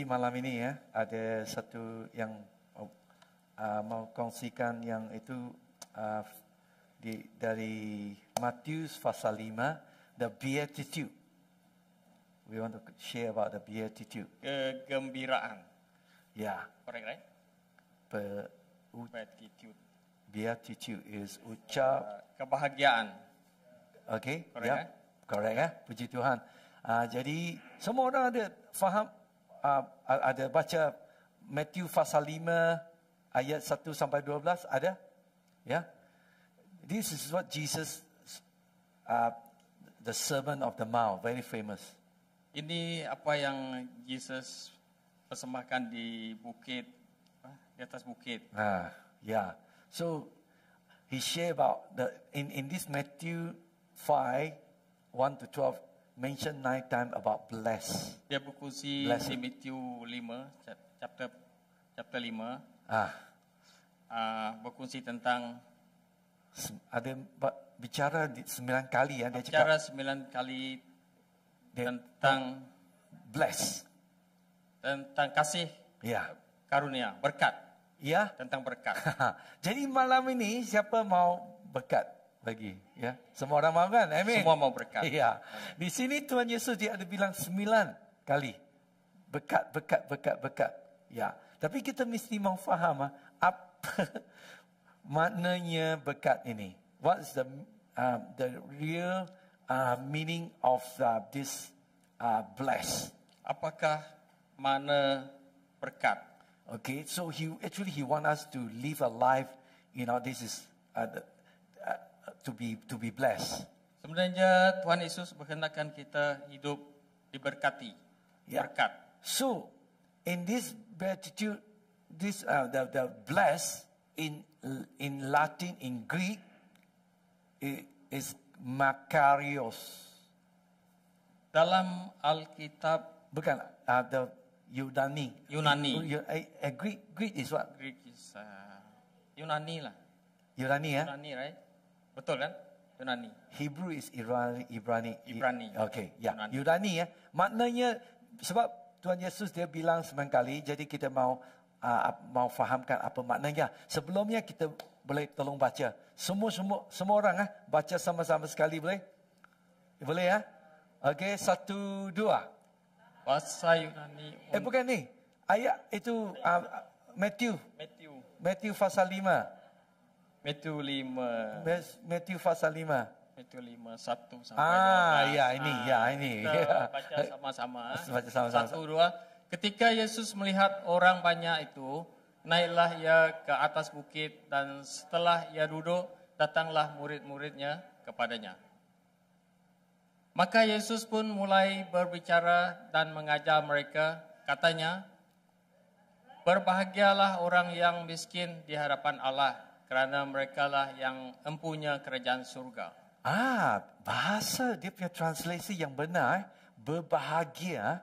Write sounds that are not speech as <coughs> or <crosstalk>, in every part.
Jadi malam ini ya ada satu yang uh, mau kongsikan yang itu uh, di, dari Matius pasal 5 the beatitude. We want to share about the beatitude. Kegembiraan. Ya. Yeah. Right? Be beatitude. Beatitude is ucap uh, kebahagiaan. Okay. Correct. Yeah. Ya. Eh? Correct ya. Puji Tuhan. Uh, jadi semua orang ada faham uh, ada baca Matthew pasal 5 ayat 1 sampai 12 ada ya yeah? this is what Jesus uh, the sermon of the mount very famous ini apa yang Jesus persembahkan di bukit di atas bukit ha uh, yeah so he share about the in in this Matthew 5 1 to 12 mention nine times about bless. Dia berkongsi di Matthew 5 chapter chapter 5. Ah. Ah uh, berkongsi tentang ada ah, bicara sembilan kali ya dia bicara sembilan kali tentang bless tentang kasih ya karunia berkat ya tentang berkat <laughs> jadi malam ini siapa mau berkat bagi ya semua orang mau kan amin semua mau berkat <laughs> ya di sini Tuhan Yesus dia ada bilang sembilan kali berkat berkat berkat berkat ya tapi kita mesti mau faham ah, apa <laughs> maknanya berkat ini what's the uh, the real uh, meaning of uh, this uh, bless apakah mana berkat okay so he actually he want us to live a life you know this is uh, the, to be to be blessed. Sebenarnya Tuhan Yesus berhendakkan kita hidup diberkati, yeah. berkat. So, in this beatitude, this uh, the the bless in in Latin in Greek it is makarios. Dalam Alkitab bukan uh, the Yunani. Yunani. Uh, uh, Greek Greek is what? Greek is uh, Yunani lah. Yunani ya? Yunani right? Betul kan? Yunani. Hebrew is Ibrani. Ibrani. Ibrani. Okay. Yeah. Yunani. Yunani ya. Maknanya sebab Tuhan Yesus dia bilang sembilan kali. Jadi kita mau uh, mau fahamkan apa maknanya. Sebelumnya kita boleh tolong baca. Semua semua semua orang ah ha? baca sama-sama sekali boleh? Boleh ya? Ha? Okay. Satu dua. Bahasa Yunani. Eh bukan ni. Ayat itu uh, Matthew. Matthew. Matthew pasal lima. Matthew 5. Matthew pasal 5. Matthew 5 satu sampai Ah, ya ini, ya ah, ini. Kita <laughs> baca sama-sama. Eh. Baca sama-sama. Satu dua. Ketika Yesus melihat orang banyak itu, naiklah ia ke atas bukit dan setelah ia duduk, datanglah murid-muridnya kepadanya. Maka Yesus pun mulai berbicara dan mengajar mereka, katanya, Berbahagialah orang yang miskin di hadapan Allah, kerana mereka lah yang empunya kerajaan surga. Ah, bahasa dia punya translasi yang benar, eh, berbahagia. Ah.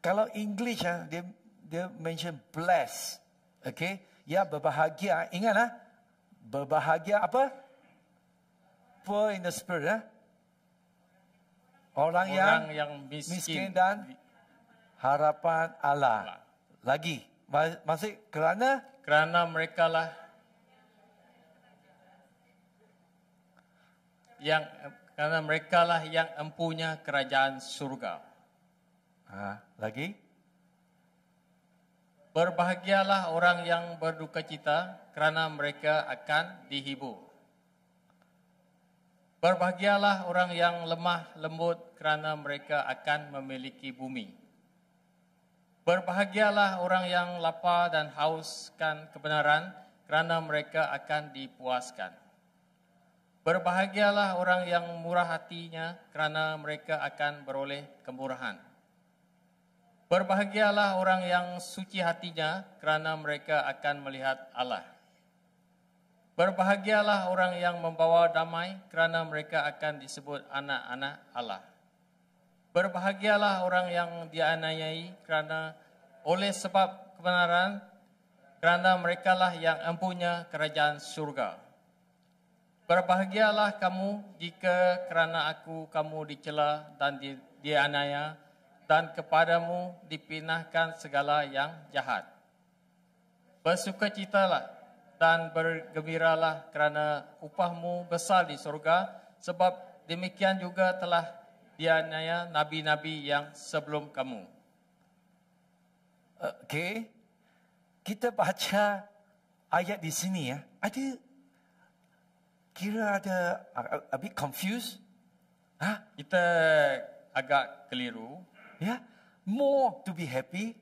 Kalau English ah, dia dia mention bless. Okay, ya berbahagia. Ah. Ingat ah, berbahagia apa? Poor in the spirit ah. Orang, Orang yang, yang miskin. miskin dan harapan Allah. Allah. Lagi, masih kerana? Kerana mereka lah yang karena mereka lah yang empunya kerajaan surga. Ha, lagi? Berbahagialah orang yang berduka cita kerana mereka akan dihibur. Berbahagialah orang yang lemah lembut kerana mereka akan memiliki bumi. Berbahagialah orang yang lapar dan hauskan kebenaran kerana mereka akan dipuaskan. Berbahagialah orang yang murah hatinya kerana mereka akan beroleh kemurahan. Berbahagialah orang yang suci hatinya kerana mereka akan melihat Allah. Berbahagialah orang yang membawa damai kerana mereka akan disebut anak-anak Allah. Berbahagialah orang yang dianiayai kerana oleh sebab kebenaran kerana merekalah yang empunya kerajaan surga. Berbahagialah kamu jika kerana aku kamu dicela dan dianaya dan kepadamu dipinahkan segala yang jahat. Bersukacitalah dan bergembiralah kerana upahmu besar di surga sebab demikian juga telah dianaya nabi-nabi yang sebelum kamu. Okey. Kita baca ayat di sini ya. Ada kira ada a, a, a bit confused. Ha? Kita agak keliru. Ya, yeah? more to be happy,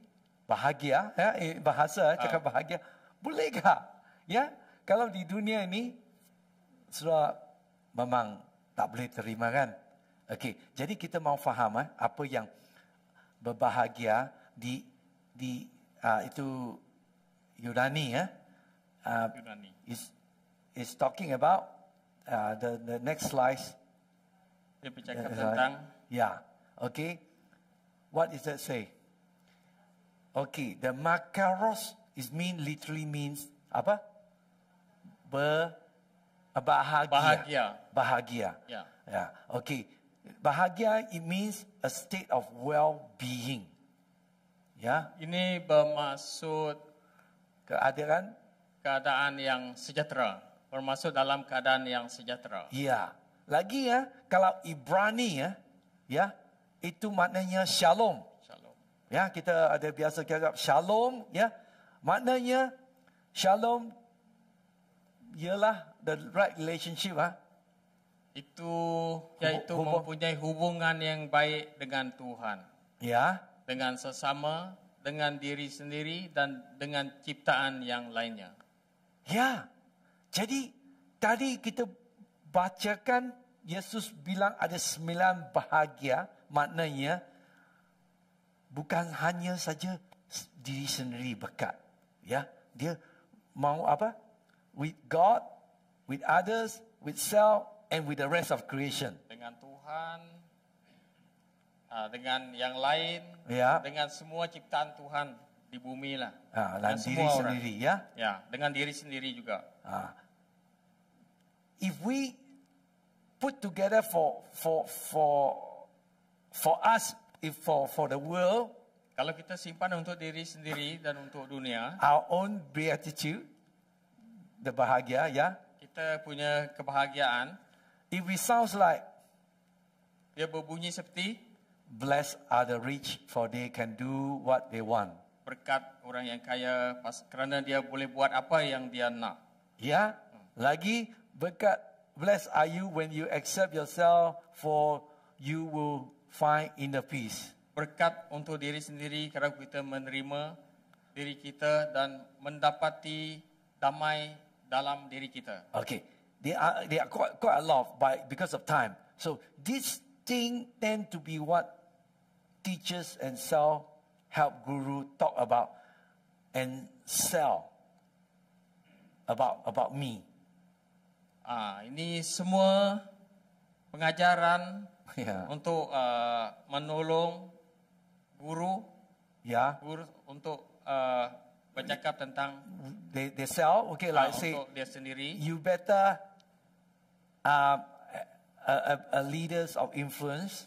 bahagia, ya, yeah? bahasa uh. cakap bahagia. Bolehkah? Ya, yeah? kalau di dunia ini sudah memang tak boleh terima kan? Okey, jadi kita mau faham eh, apa yang berbahagia di di uh, itu Yunani ya. Eh? Uh, Yunani. Is is talking about uh, the the next slide. Dia bercakap uh, tentang. Uh, yeah. Okay. What does that say? Okay. The makaros is mean literally means apa? Ber uh, bahagia. Bahagia. Bahagia. Yeah. Yeah. Okay. Bahagia it means a state of well-being. Yeah. Ini bermaksud keadaan keadaan yang sejahtera termasuk dalam keadaan yang sejahtera. Iya. Lagi ya, kalau Ibrani ya, ya, itu maknanya shalom. Shalom. Ya, kita ada biasa kira shalom ya. Maknanya shalom ialah the right relationship ah. Itu iaitu hubung. mempunyai hubungan yang baik dengan Tuhan. Ya, dengan sesama, dengan diri sendiri dan dengan ciptaan yang lainnya. Ya, jadi tadi kita bacakan Yesus bilang ada sembilan bahagia maknanya bukan hanya saja diri sendiri berkat ya dia mau apa with God with others with self and with the rest of creation dengan Tuhan ah, dengan yang lain ya. dengan semua ciptaan Tuhan di bumi lah ha, dan, dan diri sendiri ya ya dengan diri sendiri juga ha if we put together for for for for us if for for the world kalau kita simpan untuk diri sendiri dan untuk dunia our own beatitude the bahagia ya yeah? kita punya kebahagiaan if we sounds like dia berbunyi seperti bless are the rich for they can do what they want berkat orang yang kaya pas, kerana dia boleh buat apa yang dia nak ya yeah? lagi Blessed are you when you accept yourself, for you will find inner peace. Berkat untuk diri sendiri kerana kita menerima diri kita dan mendapati damai dalam diri kita. Okay, they are they are quite quite a lot by because of time. So this thing tend to be what teachers and self help guru talk about and sell about about me. Ah, ini semua pengajaran <laughs> ya. untuk uh, menolong guru, ya, guru untuk uh, bercakap tentang they, they sell. Okay, like uh, say, sendiri. You better uh, a, a, a leaders of influence.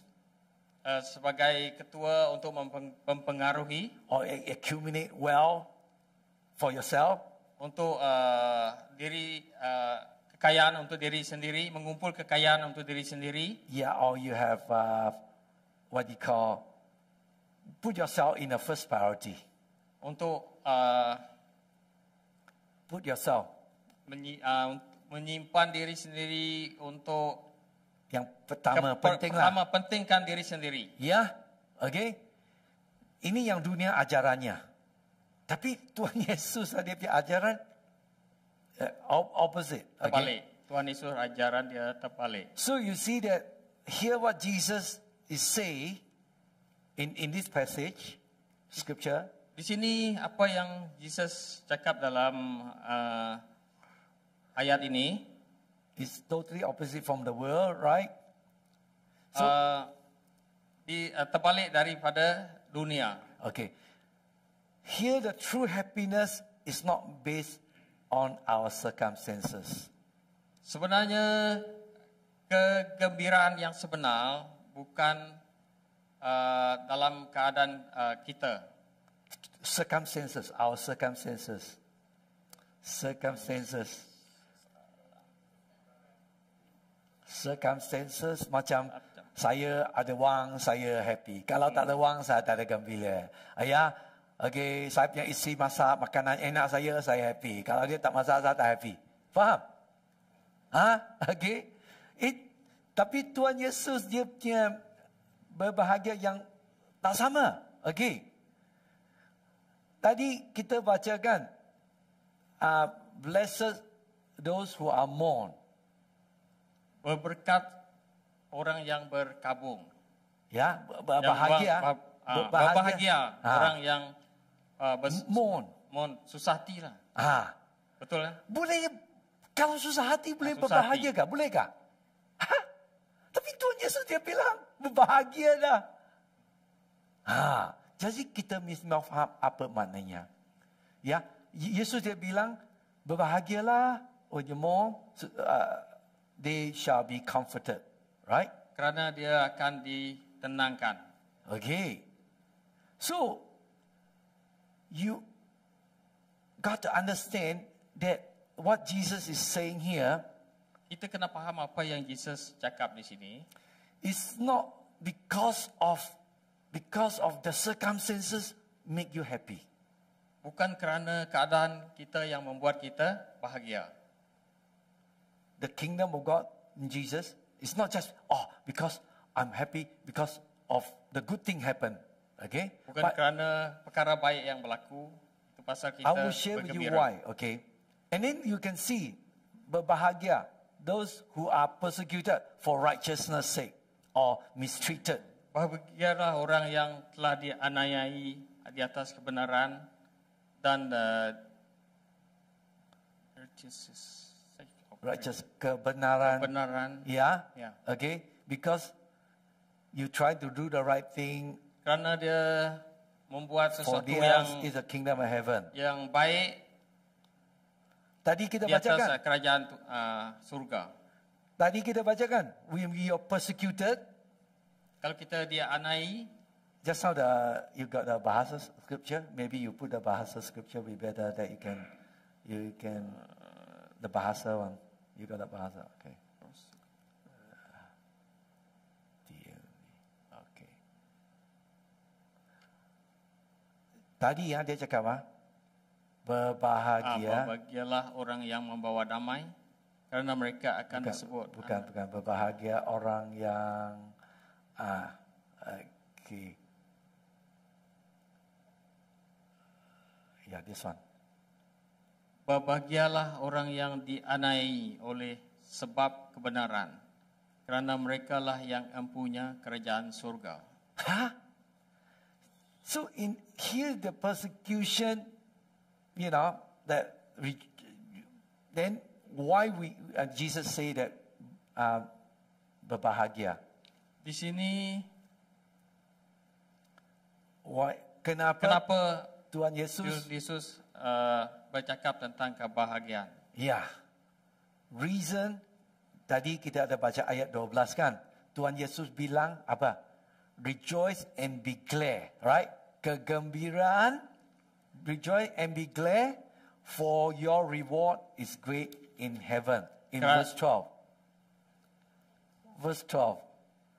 Uh, sebagai ketua untuk mempengaruhi or e-, accumulate well for yourself untuk uh, diri uh, kekayaan untuk diri sendiri, mengumpul kekayaan untuk diri sendiri. Yeah, or you have uh, what you call put yourself in the first priority. Untuk uh, put yourself menyi, uh, menyimpan diri sendiri untuk yang pertama penting lah. Pertama pentingkan diri sendiri. Yeah, okay. Ini yang dunia ajarannya. Tapi Tuhan <laughs> Yesus ada lah punya ajaran Uh, opposite. Terbalik. Okay? Tuhan Yesus ajaran dia terbalik. So you see that here what Jesus is say in in this passage scripture. Di sini apa yang Jesus cakap dalam uh, ayat ini is totally opposite from the world, right? So uh, di uh, terbalik daripada dunia. Okay. Here the true happiness is not based on our circumstances. Sebenarnya kegembiraan yang sebenar bukan uh, dalam keadaan uh, kita. Circumstances, our circumstances. Circumstances. Circumstances macam saya ada wang, saya happy. Kalau tak ada wang, saya tak ada gembira. Ayah, Okey, saya punya isteri masak makanan enak saya, saya happy. Kalau dia tak masak, saya tak happy. Faham? Ha? Okey. It, tapi Tuhan Yesus dia punya berbahagia yang tak sama. Okey. Tadi kita baca kan. Uh, blessed those who are mourn. Berberkat orang yang berkabung. Ya, berbahagia. Yang berbahagia. Berbahagia. berbahagia. Ha. Orang yang Ah, bers- mohon. Mohon susah hati lah. Ha. Betul lah. Boleh kalau susah hati boleh ah, susah berbahagia hati. kah? Boleh kah? Ha? Tapi Tuhan Yesus dia bilang berbahagia dah. Ha. Jadi kita mesti faham apa maknanya. Ya, Yesus dia bilang berbahagialah orang oh, yang mohon uh, they shall be comforted, right? Kerana dia akan ditenangkan. Okay. So, you got to understand that what Jesus is saying here kita kena faham apa yang Jesus cakap di sini It's not because of because of the circumstances make you happy bukan kerana keadaan kita yang membuat kita bahagia the kingdom of god in jesus is not just oh because i'm happy because of the good thing happened Okay. Bukan But, kerana perkara baik yang berlaku. Itu pasal kita bergembira. I will share bergembira. with you why. Okay. And then you can see berbahagia those who are persecuted for righteousness sake or mistreated. Berbahagialah orang yang telah dianiayai di atas kebenaran dan uh, Righteous kebenaran. Kebenaran. Yeah. yeah. Okay. Because you try to do the right thing Karena dia membuat sesuatu yang is a kingdom of heaven. Yang baik. Tadi kita bacakan. Di atas bacakan. Eh, kerajaan uh, surga. Tadi kita bacakan. When we are persecuted. Kalau kita dia anai. Just now the, you got the bahasa scripture. Maybe you put the bahasa scripture. We better that you can. You can. The bahasa one. You got the bahasa. Okay. tadi ya dia cakap apa? Berbahagia. Ah, berbahagialah orang yang membawa damai kerana mereka akan bukan, disebut. Bukan, ah. bukan. Berbahagia orang yang ah okay. Ya, yeah, this one. Berbahagialah orang yang dianai oleh sebab kebenaran. Kerana mereka lah yang empunya kerajaan surga. Hah? So in here, the persecution, you know, that we, then why we uh, Jesus say that uh, berbahagia? Di sini, why, kenapa, kenapa Tuhan Yesus, Yesus uh, bercakap tentang kebahagiaan? Ya, yeah. reason tadi kita ada baca ayat 12 kan? Tuhan Yesus bilang apa? Rejoice and be glad, right? kegembiraan, rejoice and be glad for your reward is great in heaven. In Kat. verse 12. Verse 12.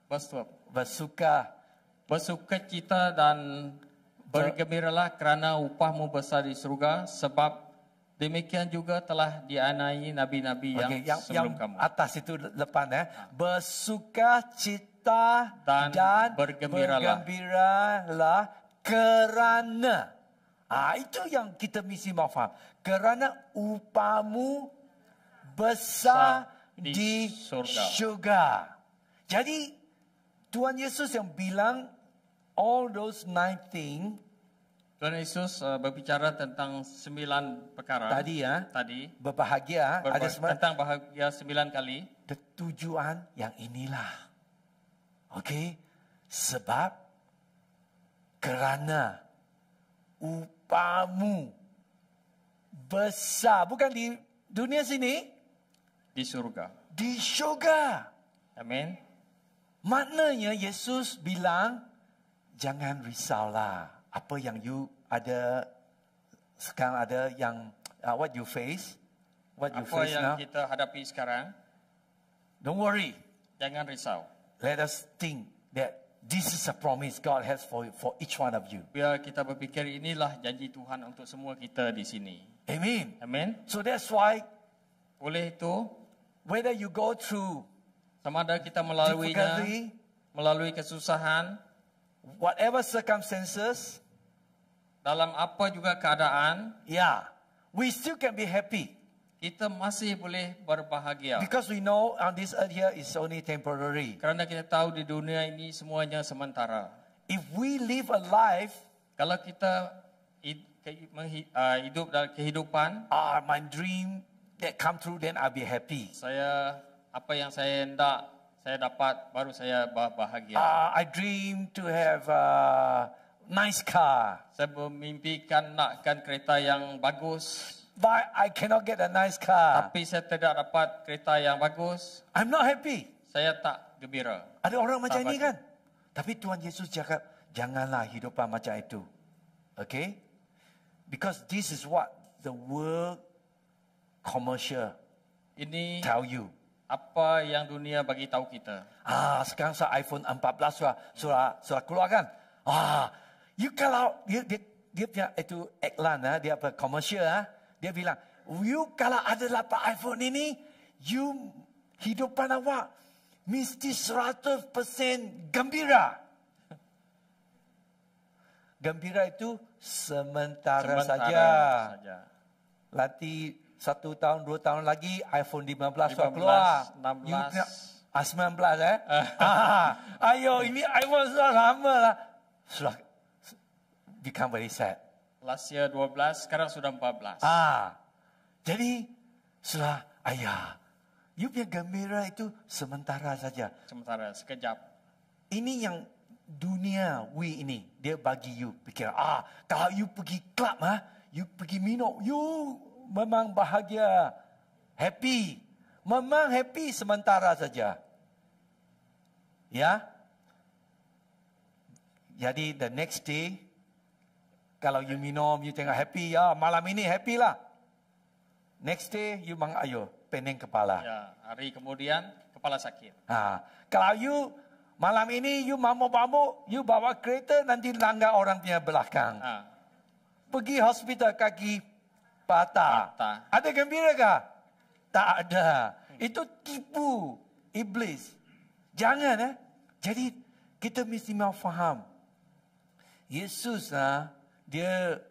Verse 12. Bersuka. Bersuka cita dan bergembiralah kerana upahmu besar di surga sebab demikian juga telah dianai nabi-nabi okay, yang, sebelum yang kamu. Atas itu depan ya. Eh. Bersuka cita dan, dan bergembiralah. bergembiralah Kerana. Ah itu yang kita mesti mau faham. Kerana upamu besar di, di surga. Jadi Tuhan Yesus yang bilang all those nine things. Tuhan Yesus uh, berbicara tentang sembilan perkara. Tadi ya. Tadi. Berbahagia. ada sembilan. Tentang bahagia sembilan kali. Tujuan yang inilah. Oke. Sebab kerana upamu besar bukan di dunia sini di syurga di syurga amin maknanya Yesus bilang jangan risaulah apa yang you ada sekarang ada yang uh, what you face what you apa face yang now? kita hadapi sekarang don't worry jangan risau let us think that This is a promise God has for, for each one of you. Bila kita berpikir inilah janji Tuhan untuk semua kita di sini. Amen. Amen. So that's why oleh itu whether you go through sama ada kita melaluinya melalui kesusahan whatever circumstances dalam apa juga keadaan yeah we still can be happy kita masih boleh berbahagia. Because we know on uh, this earth here is only temporary. Kerana kita tahu di dunia ini semuanya sementara. If we live a life, kalau kita uh, hidup dalam kehidupan, ah, my dream that come true, then I'll be happy. Saya apa yang saya hendak saya dapat baru saya bahagia. Ah, I dream to have a nice car. Saya memimpikan nakkan kereta yang bagus. But I cannot get a nice car. Tapi saya tidak dapat kereta yang bagus. I'm not happy. Saya tak gembira. Ada orang macam ni kan? Tapi Tuhan Yesus cakap, janganlah hidup macam itu. Okay? Because this is what the world commercial ini tell you. Apa yang dunia bagi tahu kita? Ah, sekarang sah iPhone 14 sudah sudah surah keluar kan? Ah, you kalau dia dia dia punya itu iklan ah, dia apa commercial ah? dia bilang, you kalau ada dapat iPhone ini, you hidupan awak mesti 100% gembira. Gembira itu sementara, sementara saja. saja. Lati satu tahun, dua tahun lagi, iPhone 15 sudah keluar. 16. You, 19 ah, eh. eh. <laughs> Ayo, ini iPhone sudah lama lah. Sudah become very sad. Last year 12, sekarang sudah 14. Ah, jadi sudah ayah. You punya gembira itu sementara saja. Sementara, sekejap. Ini yang dunia we ini, dia bagi you fikir, ah, kalau you pergi club, ha, you pergi minum, you memang bahagia. Happy. Memang happy sementara saja. Ya? Jadi, the next day, kalau you minum, you tengah happy, ya malam ini happy lah. Next day, you mang ayo pening kepala. Ya, hari kemudian kepala sakit. Ha. Kalau you malam ini you mamuk-mamuk, you bawa kereta nanti langgar orang punya belakang. Ha. Pergi hospital kaki patah. patah. Ada gembira ke? Tak ada. Hmm. Itu tipu iblis. Jangan eh. Jadi kita mesti mahu faham. Yesus ah, There,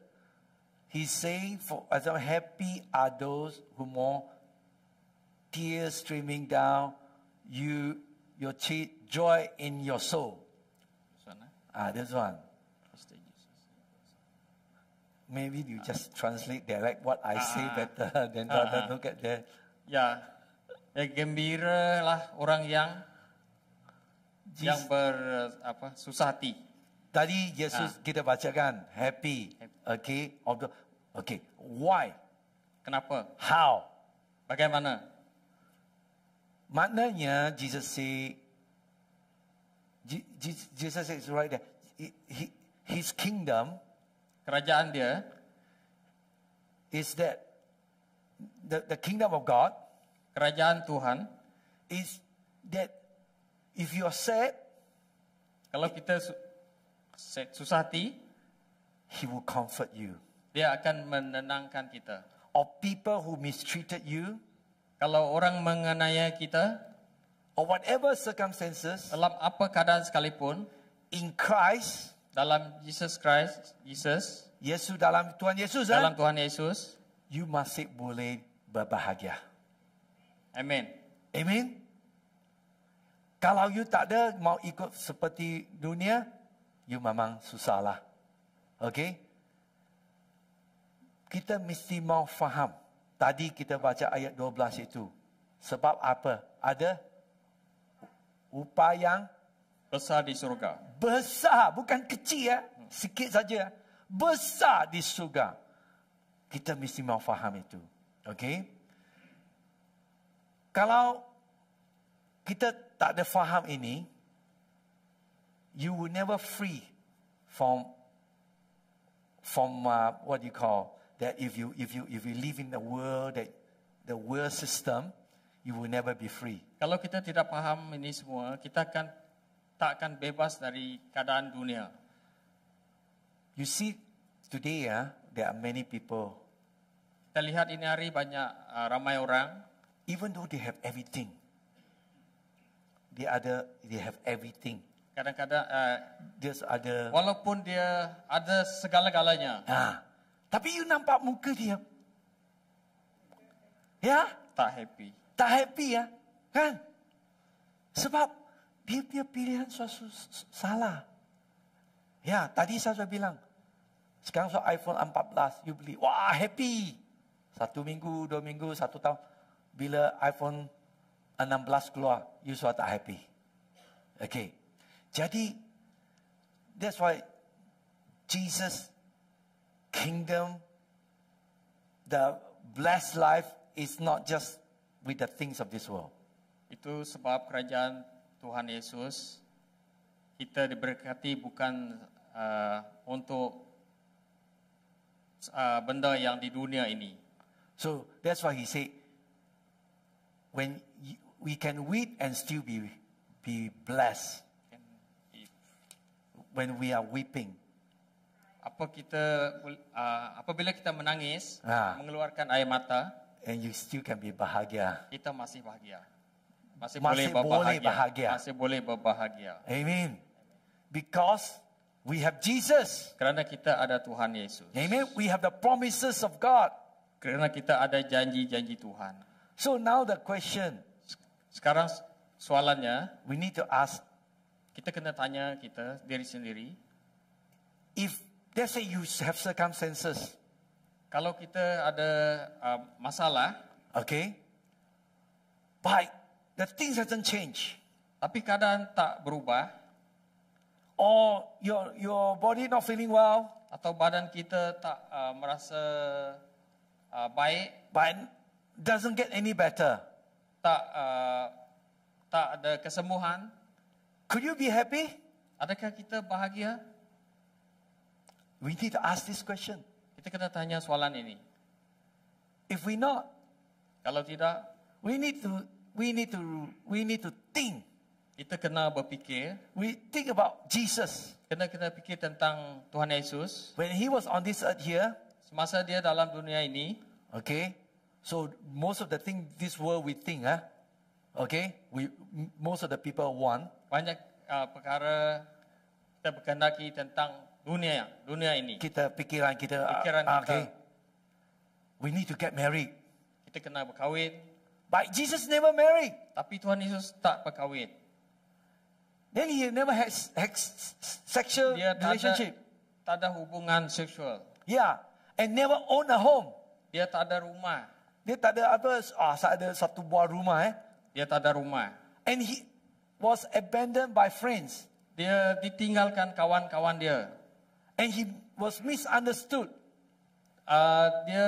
he's saying, for as happy are those who mourn, tears streaming down you, your cheek, joy in your soul. Ah, this one. Maybe you just translate direct what I say ah, ah. better <laughs> than ah, rather ah. look at that. Yeah. Ya lah orang yang yang ber apa susah hati. Tadi Yesus ha. kita bacakan happy, happy. okay, okay. Why? Kenapa? How? Bagaimana? Maknanya Jesus say, Jesus says right there, his kingdom, kerajaan dia, is that the the kingdom of God, kerajaan Tuhan, is that if you are sad, kalau kita susah hati, he will comfort you. Dia akan menenangkan kita. Or people who mistreated you, kalau orang menganiaya kita, or whatever circumstances, dalam apa keadaan sekalipun, in Christ, dalam Jesus Christ, Jesus, Yesus dalam Tuhan Yesus, eh? dalam Tuhan Yesus, you masih boleh berbahagia. Amin. Amin. Kalau you tak ada mau ikut seperti dunia, you memang susah lah. Okay? Kita mesti mau faham. Tadi kita baca ayat 12 itu. Sebab apa? Ada upah yang besar di surga. Besar, bukan kecil ya. Sikit saja. Ya. Besar di surga. Kita mesti mau faham itu. Okay? Kalau kita tak ada faham ini, you will never free from from uh, what you call that if you if you if you live in the world that the world system you will never be free kalau kita tidak paham ini semua kita akan tak akan bebas dari keadaan dunia you see today uh, there are many people kita lihat ini hari banyak uh, ramai orang even though they have everything the other they have everything kadang-kadang uh, dia ada walaupun dia ada segala-galanya. Ha. Tapi you nampak muka dia. Ya, tak happy. Tak happy ya, kan? Sebab dia punya pilihan suatu salah. Ya, tadi saya sudah bilang. Sekarang so iPhone 14, you beli. Wah, happy. Satu minggu, dua minggu, satu tahun. Bila iPhone 16 keluar, you sudah tak happy. Okay. Jadi, that's why Jesus' kingdom, the blessed life is not just with the things of this world. Itu sebab kerajaan Tuhan Yesus kita diberkati bukan uh, untuk uh, benda yang di dunia ini. So that's why he said when we can weep and still be be blessed. when we are weeping. Apa kita uh, apabila kita menangis, ah. mengeluarkan air mata, and you still can be bahagia. Kita masih bahagia. Masih, masih boleh, berbahagia. boleh bahagia. Masih boleh berbahagia. Amen. Because we have Jesus. Kerana kita ada Tuhan Yesus. Amen. We have the promises of God. Kerana kita ada janji-janji Tuhan. So now the question. Sekarang soalannya, we need to ask kita kena tanya kita diri sendiri. If they say you have circumstances, kalau kita ada uh, masalah, okay, but the things hasn't change. Tapi keadaan tak berubah. Or your your body not feeling well. Atau badan kita tak uh, merasa uh, baik. But doesn't get any better. Tak uh, tak ada kesembuhan. Could you be happy? Adakah kita bahagia? We need to ask this question. Kita kena tanya soalan ini. If we not, kalau tidak, we need to we need to we need to think. Kita kena berfikir. We think about Jesus. Kena kena fikir tentang Tuhan Yesus. When he was on this earth here, semasa dia dalam dunia ini, okay. So most of the thing this world we think, ah. Huh? Okay, we most of the people want. Banyak uh, perkara kita berkendaki tentang dunia dunia ini. Kita pikiran kita. Pikiran ah, uh, kita. Okay. We need to get married. Kita kena berkahwin. But Jesus never married. Tapi Tuhan Yesus tak berkahwin. Then he never had, had sexual Dia tak relationship. Ada, tak ada hubungan seksual. Yeah. And never own a home. Dia tak ada rumah. Dia tak ada apa? Ah, ada satu buah rumah eh. Dia tak ada rumah. And he was abandoned by friends. Dia ditinggalkan kawan-kawan dia. And he was misunderstood. Uh, dia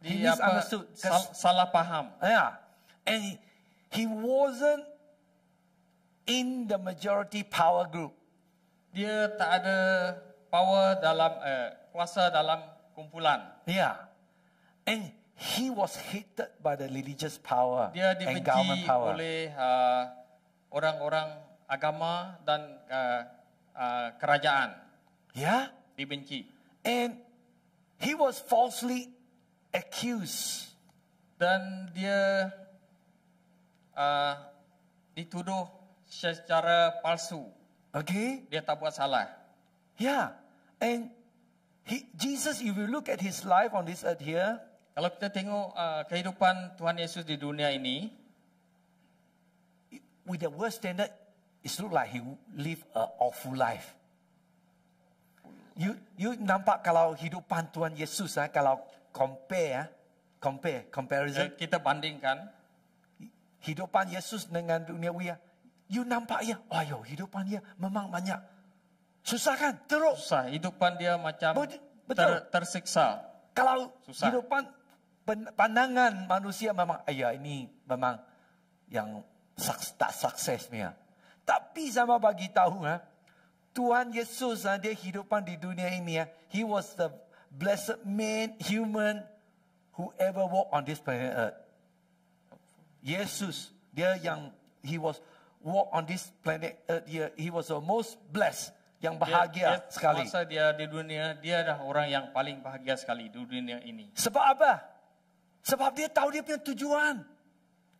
dia misunderstood. Apa, sal, salah paham. Yeah. And he, he wasn't in the majority power group. Dia tak ada power dalam uh, kuasa dalam kumpulan. Yeah. And he was hated by the religious power Dia and government power. oleh uh, orang-orang agama dan uh, uh, kerajaan. Yeah. Dibenci. And he was falsely accused. Dan dia uh, dituduh secara palsu. Okay. Dia tak buat salah. Yeah. And he, Jesus, if you look at his life on this earth here, Kalau kita tengok uh, kehidupan Tuhan Yesus di dunia ini, with the worst standard, it look like he live a awful life. You you nampak kalau hidupan Tuhan Yesus ah kalau compare ah, compare comparison eh, kita bandingkan hidupan Yesus dengan dunia ah. You nampak ya, ayo oh, hidupan dia memang banyak susah kan, teruk. Susah, hidupan dia macam betul. Ter, tersiksa. Kalau susah. hidupan pandangan manusia memang ayah ini memang yang sukses, tak sukses mia. Ah. Tapi sama bagi tahu ha, Tuhan Yesus ha, dia hidupan di dunia ini ya. He was the blessed man human who ever walk on this planet earth. Yesus dia yang he was walk on this planet earth dia he was the most blessed yang bahagia dia, dia, sekali. Masa dia di dunia dia adalah orang yang paling bahagia sekali di dunia ini. Sebab apa? Sebab dia tahu dia punya tujuan.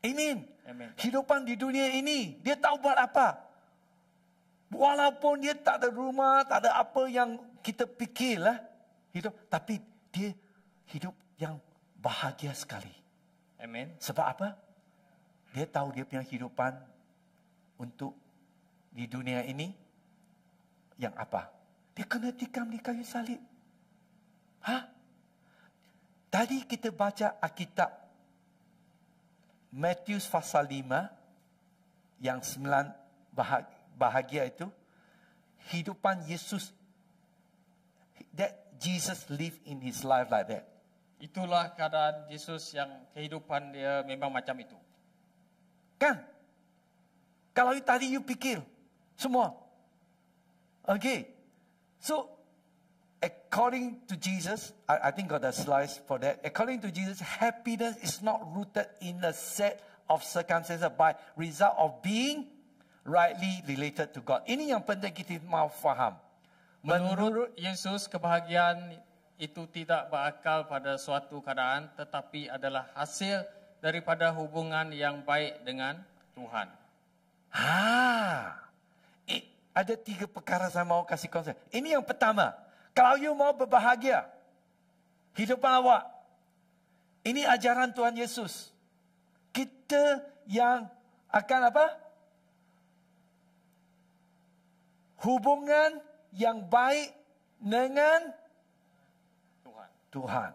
Amin. Amen. Hidupan di dunia ini, dia tahu buat apa. Walaupun dia tak ada rumah, tak ada apa yang kita fikirlah. Hidup, tapi dia hidup yang bahagia sekali. Amen. Sebab apa? Dia tahu dia punya hidupan untuk di dunia ini yang apa? Dia kena tikam di kayu salib. Hah? Tadi kita baca Alkitab Matius pasal 5 yang 9 bahagia itu hidupan Yesus that Jesus live in his life like that. Itulah keadaan Yesus yang kehidupan dia memang macam itu. Kan? Kalau tadi you pikir semua. Okay. So according to Jesus, I, I think got the slides for that. According to Jesus, happiness is not rooted in a set of circumstances by result of being rightly related to God. Ini yang penting kita mau faham. Menurut Yesus, kebahagiaan itu tidak berakal pada suatu keadaan, tetapi adalah hasil daripada hubungan yang baik dengan Tuhan. Ha, ada tiga perkara saya mau kasih konsep. Ini yang pertama, Kalau you mau berbahagia, hidup awak, ini ajaran Tuhan Yesus. Kita yang akan apa? Hubungan yang baik dengan Tuhan. Tuhan.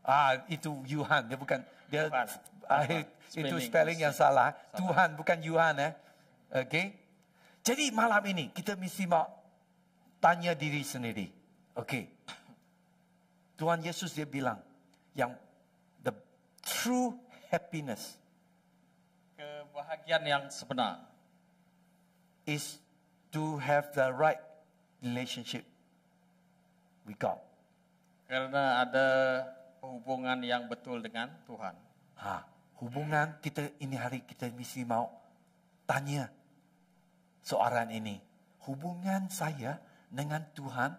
Ah, itu Yuhan, dia bukan dia Tuhan. Ah, itu spelling, spelling yang salah. salah. Tuhan bukan Yuhan eh. Okay? Jadi malam ini kita mesti mau tanya diri sendiri. okay? <coughs> Tuhan Yesus dia bilang yang the true happiness kebahagiaan yang sebenar is to have the right relationship with God. Karena ada hubungan yang betul dengan Tuhan. Ha, hubungan kita ini hari kita mesti mau tanya soalan ini. Hubungan saya dengan Tuhan,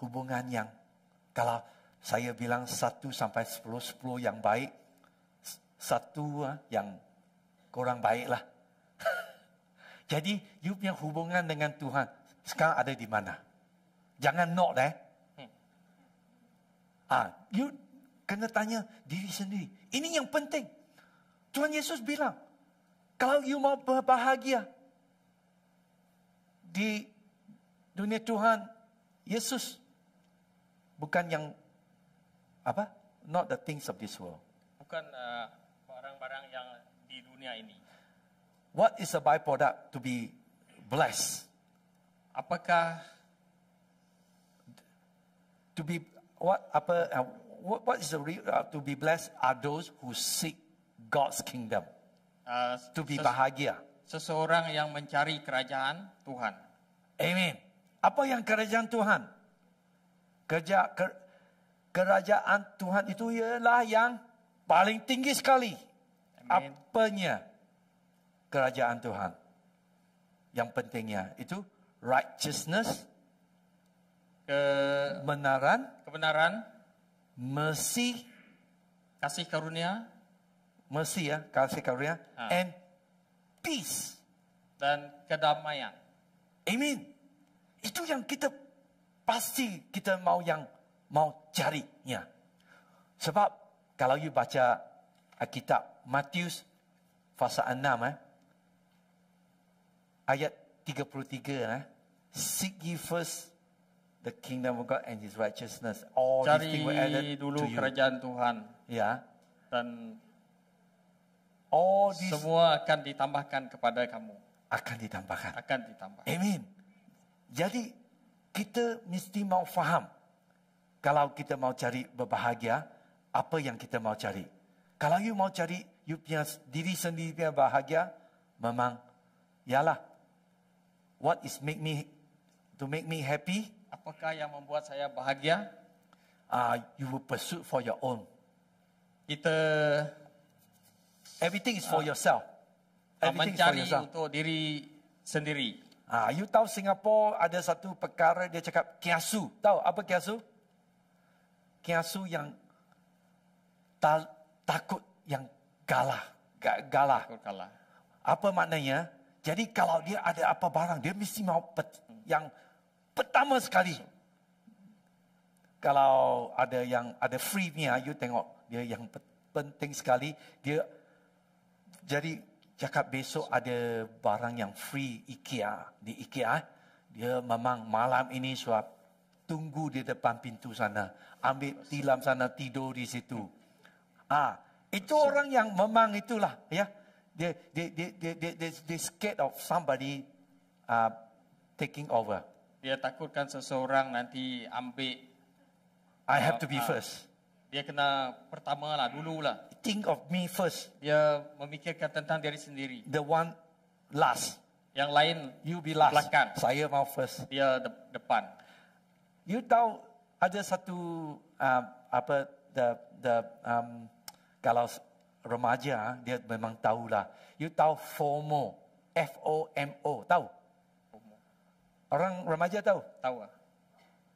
hubungan yang kalau saya bilang satu sampai sepuluh sepuluh yang baik, satu ah, yang kurang baik lah. <laughs> Jadi, you punya hubungan dengan Tuhan sekarang ada di mana? Jangan nok deh. Hmm. Ah, you kena tanya diri sendiri. Ini yang penting. Tuhan Yesus bilang, kalau you mau berbahagia di dunia Tuhan Yesus bukan yang apa? Not the things of this world. Bukan uh, barang-barang uh, yang di dunia ini. What is a byproduct to be blessed? Apakah to be what apa uh, what, what is the real uh, to be blessed are those who seek God's kingdom uh, to be ses- bahagia. Seseorang yang mencari kerajaan Tuhan. Amin. Apa yang kerajaan Tuhan? Kerja ker, kerajaan Tuhan itu ialah yang paling tinggi sekali. Amin. Apanya kerajaan Tuhan? Yang pentingnya itu righteousness kebenaran. kebenaran mercy kasih karunia Messiah, ya, kasih karunia, ha. and peace. Dan kedamaian. Amin. Itu yang kita pasti kita mau yang mau cari. Ya. Sebab kalau you baca Alkitab Matius fasa 6 eh, ayat 33 eh, seek ye first the kingdom of God and his righteousness. All cari these things will added to you. Cari dulu kerajaan Tuhan. Ya. Dan All this semua akan ditambahkan kepada kamu. Akan ditambahkan. Akan ditambah. Amin. Jadi kita mesti mau faham kalau kita mau cari berbahagia, apa yang kita mau cari. Kalau you mau cari you punya diri sendiri punya bahagia, memang yalah. What is make me to make me happy? Apakah yang membuat saya bahagia? Uh, you will pursue for your own. Kita Everything is for ah. yourself. Everything mencari for yourself. untuk diri sendiri. Ah, you tahu Singapore ada satu perkara dia cakap kiasu. Tahu apa kiasu? Kiasu yang ta- takut yang galah. Ga- galah. Kalah. Apa maknanya? Jadi kalau dia ada apa barang, dia mesti mau pet- yang pertama sekali. Kalau ada yang ada free ni, you tengok dia yang penting sekali. Dia jadi cakap besok ada barang yang free IKEA di IKEA. Eh. Dia memang malam ini suap tunggu di depan pintu sana. Ambil tilam sana tidur di situ. Ah, itu so, orang yang memang itulah ya. Dia dia dia dia dia, dia, dia scared of somebody uh, taking over. Dia takutkan seseorang nanti ambil I have to be uh, uh, first dia kena pertama lah dulu lah. Think of me first. Dia memikirkan tentang diri sendiri. The one last. Yang lain you be last. Belakang. Saya mau first. Dia de- depan. You tahu ada satu uh, apa the the um, kalau remaja ah, dia memang tahu lah. You tahu FOMO. F O M O. Tahu? FOMO. Orang remaja tahu? Tahu lah.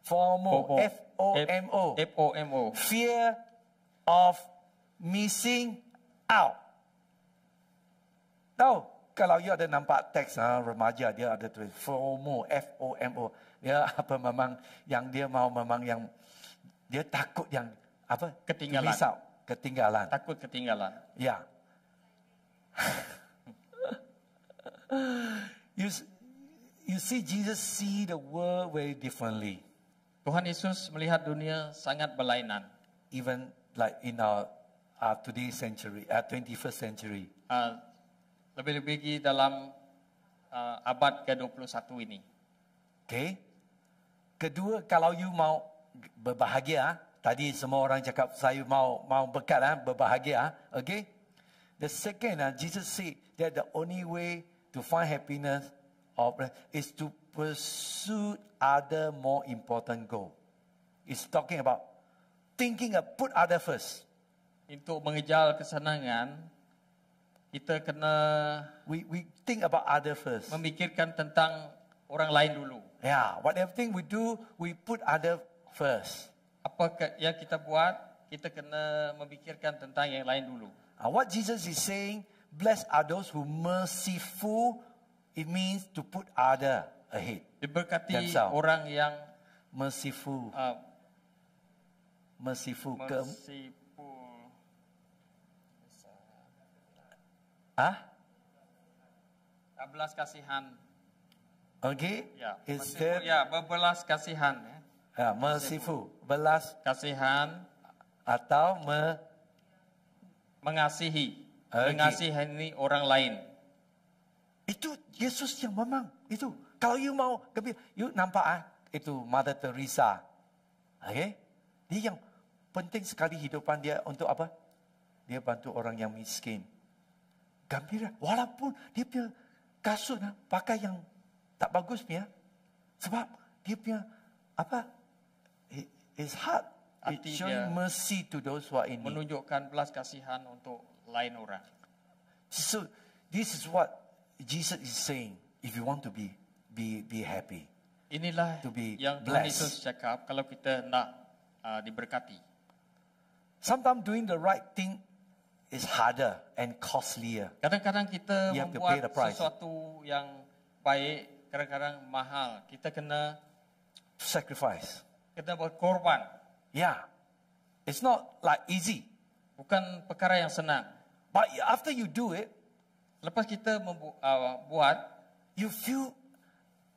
FOMO. F O M O. F O M O. Fear of missing out. Tahu kalau you ada nampak teks ha, ah, remaja dia ada tulis FOMO, F O M O. Dia apa memang yang dia mau memang yang dia takut yang apa? Ketinggalan. Misal, ketinggalan. Takut ketinggalan. Ya. <laughs> you, you see Jesus see the world very differently. Tuhan Yesus melihat dunia sangat berlainan. Even like in our uh, today century, uh, 21st century. Uh, lebih-lebih uh, dalam uh, abad ke-21 ini. Okay. Kedua, kalau you mau berbahagia, tadi semua orang cakap saya mau mau berkat, eh, berbahagia. Ah, okay. The second, uh, Jesus said that the only way to find happiness of, is to pursue other more important goal. It's talking about thinking of put other first. Untuk mengejar kesenangan, kita kena we we think about other first. Memikirkan tentang orang lain dulu. Yeah, whatever thing we do, we put other first. Apa yang kita buat, kita kena memikirkan tentang yang lain dulu. And ah, what Jesus is saying, blessed are those who merciful. It means to put other. ahead. Diberkati orang yang mesifu Uh, ah. ke merciful. Hah? Berbelas kasihan. Okay. Ya, that... ya berbelas kasihan. Ya. Ya, merciful. Belas kasihan. Atau me... mengasihi. Okay. Mengasihi orang lain. Itu Yesus yang memang. Itu. Kalau you mau gembira, you nampak ah itu Mother Teresa. Okay? Dia yang penting sekali hidupan dia untuk apa? Dia bantu orang yang miskin. Gembira. Walaupun dia punya kasut nak ah, pakai yang tak bagus punya. Sebab dia punya apa? It's hard. It showing mercy to those who are in Menunjukkan belas kasihan untuk lain orang. So, this is what Jesus is saying. If you want to be be be happy. Inilah to be yang Tuhan Yesus cakap kalau kita nak uh, diberkati. Sometimes doing the right thing is harder and costlier. Kadang-kadang kita you membuat sesuatu yang baik kadang-kadang mahal. Kita kena sacrifice. Kita buat korban. Yeah. It's not like easy. Bukan perkara yang senang. But after you do it, lepas kita membuat, uh, you feel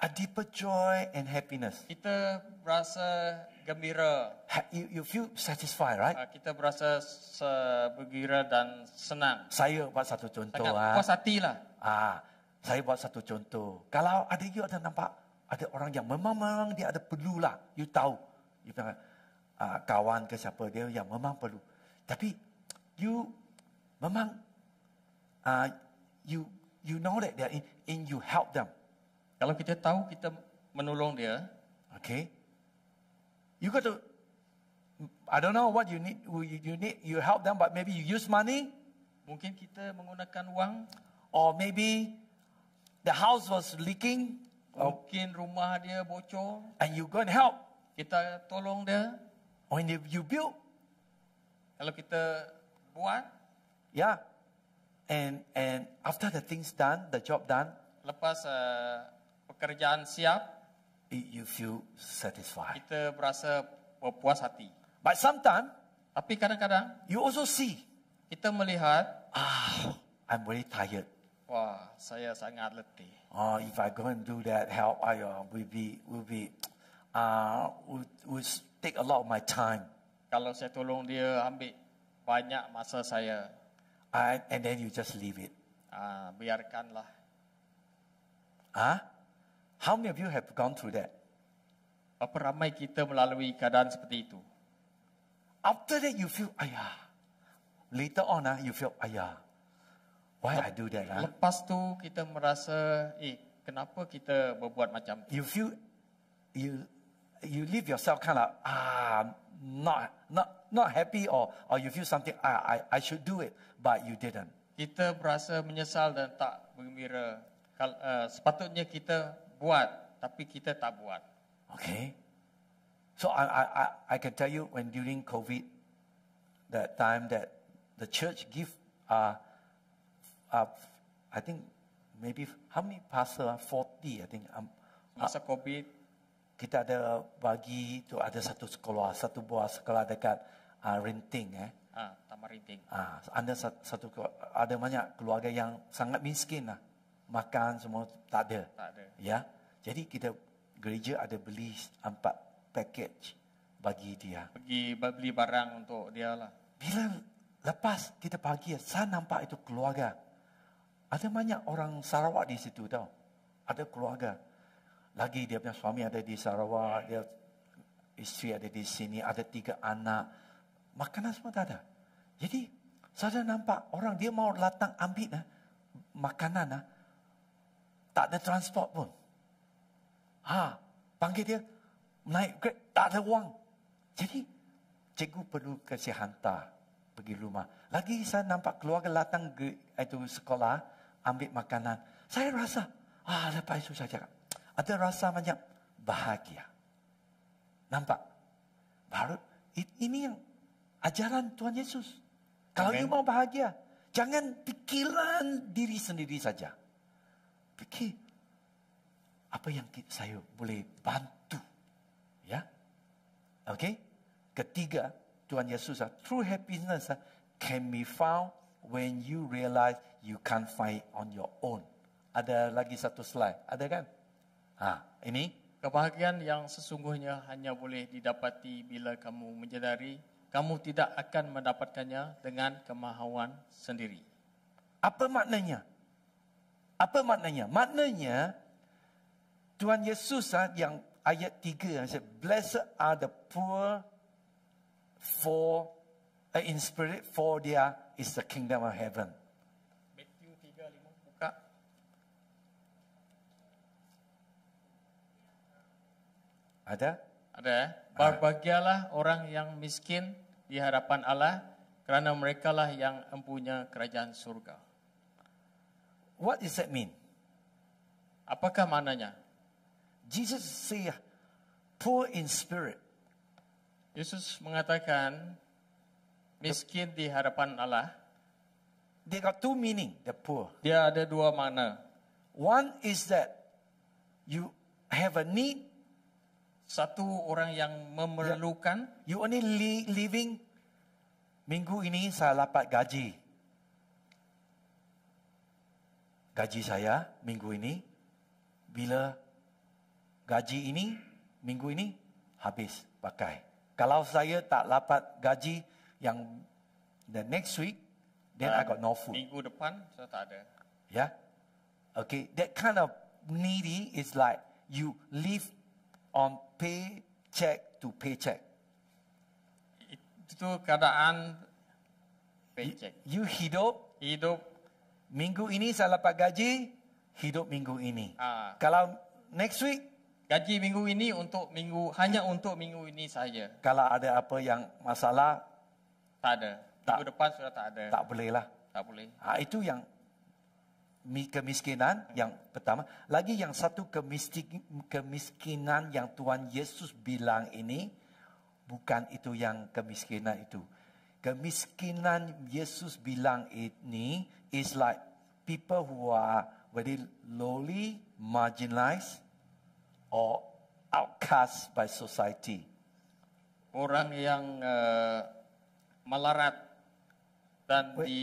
a deeper joy and happiness. Kita rasa gembira. Ha, you, you feel satisfied, right? Uh, kita rasa segembira dan senang. Saya buat satu contoh. Sangat ha. Ah. puas hati lah. Ha, saya buat satu contoh. Kalau ada you ada nampak, ada orang yang memang, memang dia ada perlu lah. You tahu. You tengok, uh, ah, kawan ke siapa dia yang memang perlu. Tapi, you memang, uh, you you know that they in, in you help them. Kalau kita tahu kita menolong dia, okay? You got to, I don't know what you need. You need you help them, but maybe you use money. Mungkin kita menggunakan wang, or maybe the house was leaking. Mungkin oh. rumah dia bocor. And you go and help. Kita tolong dia. When you, you build, kalau kita buat, yeah. And and after the things done, the job done. Lepas uh, kerjaan siap, you feel satisfied. Kita berasa puas hati. But sometimes, tapi kadang-kadang, you also see. Kita melihat, ah, I'm very tired. Wah, saya sangat letih. Oh, if I go and do that help, I uh, will be will be uh ah, will would take a lot of my time. Kalau saya tolong dia ambil banyak masa saya. I, and then you just leave it. Ah, uh, biarkanlah. Ah? Huh? How many of you have gone through that? Apa ramai kita melalui keadaan seperti itu. After that you feel ayah. Later on ah you feel ayah. Why Lep- I do that ah? Lepas tu kita merasa eh kenapa kita berbuat macam tu? You feel you you leave yourself kind of ah not not not happy or or you feel something ah, I I should do it but you didn't. Kita berasa menyesal dan tak bergembira. uh, sepatutnya kita buat tapi kita tak buat. Okay. So I I I can tell you when during COVID that time that the church give uh uh I think maybe how many pastor ah? Forty I think um, masa uh, COVID kita ada bagi tu ada satu sekolah satu buah sekolah dekat uh, renting eh ah tamarinding ah ada satu ada banyak keluarga yang sangat miskin lah makan semua tak ada. Tak ada. Ya. Jadi kita gereja ada beli empat package bagi dia. Pergi beli barang untuk dia lah. Bila lepas kita pagi, saya nampak itu keluarga. Ada banyak orang Sarawak di situ tau. Ada keluarga. Lagi dia punya suami ada di Sarawak, dia isteri ada di sini, ada tiga anak. Makanan semua tak ada. Jadi, saya nampak orang dia mau datang ambil eh, makanan. Eh, tak ada transport pun. Ha, panggil dia naik grab, tak ada wang. Jadi, cikgu perlu kasi hantar pergi rumah. Lagi saya nampak keluarga datang ke itu sekolah, ambil makanan. Saya rasa, ah lepas itu saya cakap, ada rasa banyak bahagia. Nampak? Baru, ini yang ajaran Tuhan Yesus. Kalau Amen. you mau bahagia, jangan pikiran diri sendiri saja fikir apa yang saya boleh bantu. Ya. Okey. Ketiga, Tuhan Yesus, ah, true happiness ah, can be found when you realize you can't find on your own. Ada lagi satu slide. Ada kan? Ha, ini. Kebahagiaan yang sesungguhnya hanya boleh didapati bila kamu menyadari kamu tidak akan mendapatkannya dengan kemahuan sendiri. Apa maknanya? Apa maknanya? Maknanya Tuhan Yesus ah, yang ayat tiga yang said blessed are the poor for eh, in spirit for there is the kingdom of heaven. Ada? Ada. Eh? Berbahagialah orang yang miskin di hadapan Allah kerana merekalah yang mempunyai kerajaan surga. What does that mean? Apakah maknanya? Jesus say poor in spirit. Yesus mengatakan miskin di hadapan Allah. They got two meaning, the poor. Dia ada dua makna. One is that you have a need. Satu orang yang memerlukan. You only li- living minggu ini saya dapat gaji. gaji saya minggu ini bila gaji ini minggu ini habis pakai. Kalau saya tak dapat gaji yang the next week, then uh, I got no food. Minggu depan saya tak ada. Yeah. Okay, that kind of needy is like you live on pay check to pay check. Itu keadaan pay check. you hidup hidup minggu ini saya dapat gaji, hidup minggu ini. Ha. Kalau next week, gaji minggu ini untuk minggu hanya untuk minggu ini saja. Kalau ada apa yang masalah, tak ada. Tak, minggu depan sudah tak ada. Tak boleh lah. Tak boleh. Ha, itu yang kemiskinan yang pertama. Lagi yang satu kemiskinan yang Tuhan Yesus bilang ini bukan itu yang kemiskinan itu kemiskinan Yesus bilang ini is like people who are very lowly, marginalized or outcast by society. Orang yang uh, melarat dan Wait. di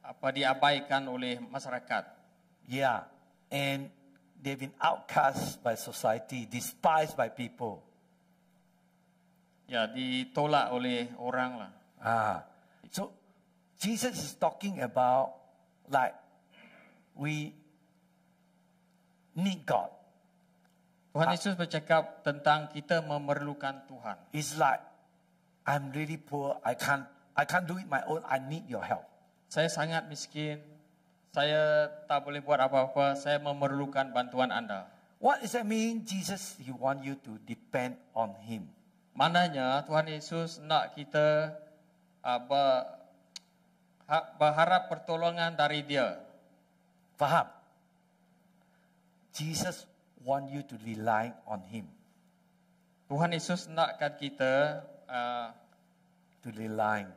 apa diabaikan oleh masyarakat. Yeah, and they've been outcast by society, despised by people. Ya, ditolak oleh orang lah. Ah, so Jesus is talking about like we need God. Tuhan Yesus bercakap tentang kita memerlukan Tuhan. It's like I'm really poor. I can't I can't do it my own. I need your help. Saya sangat miskin. Saya tak boleh buat apa-apa. Saya memerlukan bantuan anda. What does that mean? Jesus, he want you to depend on him. Mananya Tuhan Yesus nak kita uh, berharap pertolongan dari dia. Faham? Jesus want you to rely on him. Tuhan Yesus nakkan kita uh, to rely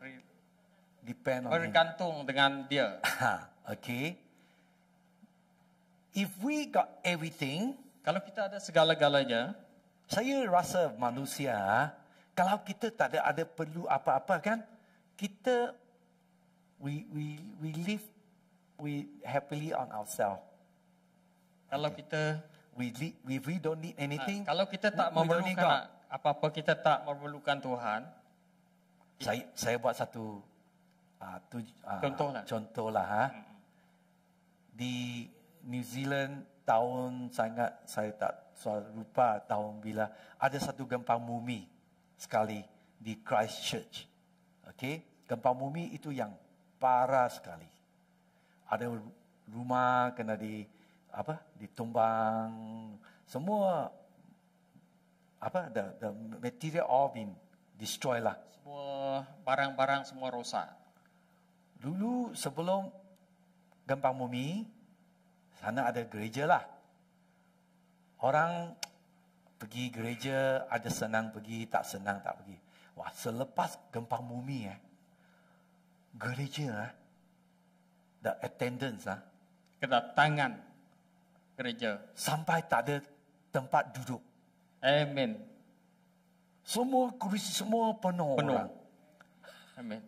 depend on bergantung him. dengan dia. Ha, okay. If we got everything, kalau kita ada segala-galanya, saya rasa manusia, kalau kita tak ada, ada perlu apa-apa kan, kita we we we live we happily on ourselves. Kalau kita we we we don't need anything. Ah, kalau kita tak we, memerlukan apa-apa kita tak memerlukan Tuhan. Saya saya buat satu uh, ah, tu, uh, ah, contoh lah. Contoh lah ha. Di New Zealand tahun sangat saya tak soal lupa tahun bila ada satu gempa bumi sekali di Christchurch. Okey, gempa bumi itu yang parah sekali. Ada rumah kena di apa? ditumbang semua apa the, the material all been destroyed lah. Semua barang-barang semua rosak. Dulu sebelum gempa bumi sana ada gereja lah. Orang pergi gereja ada senang pergi, tak senang tak pergi. Wah, selepas gempa bumi eh. Gereja eh. The attendance ah. Kedatangan gereja sampai tak ada tempat duduk. Amen. Semua kursi semua penuh. Penuh. Orang. Amin.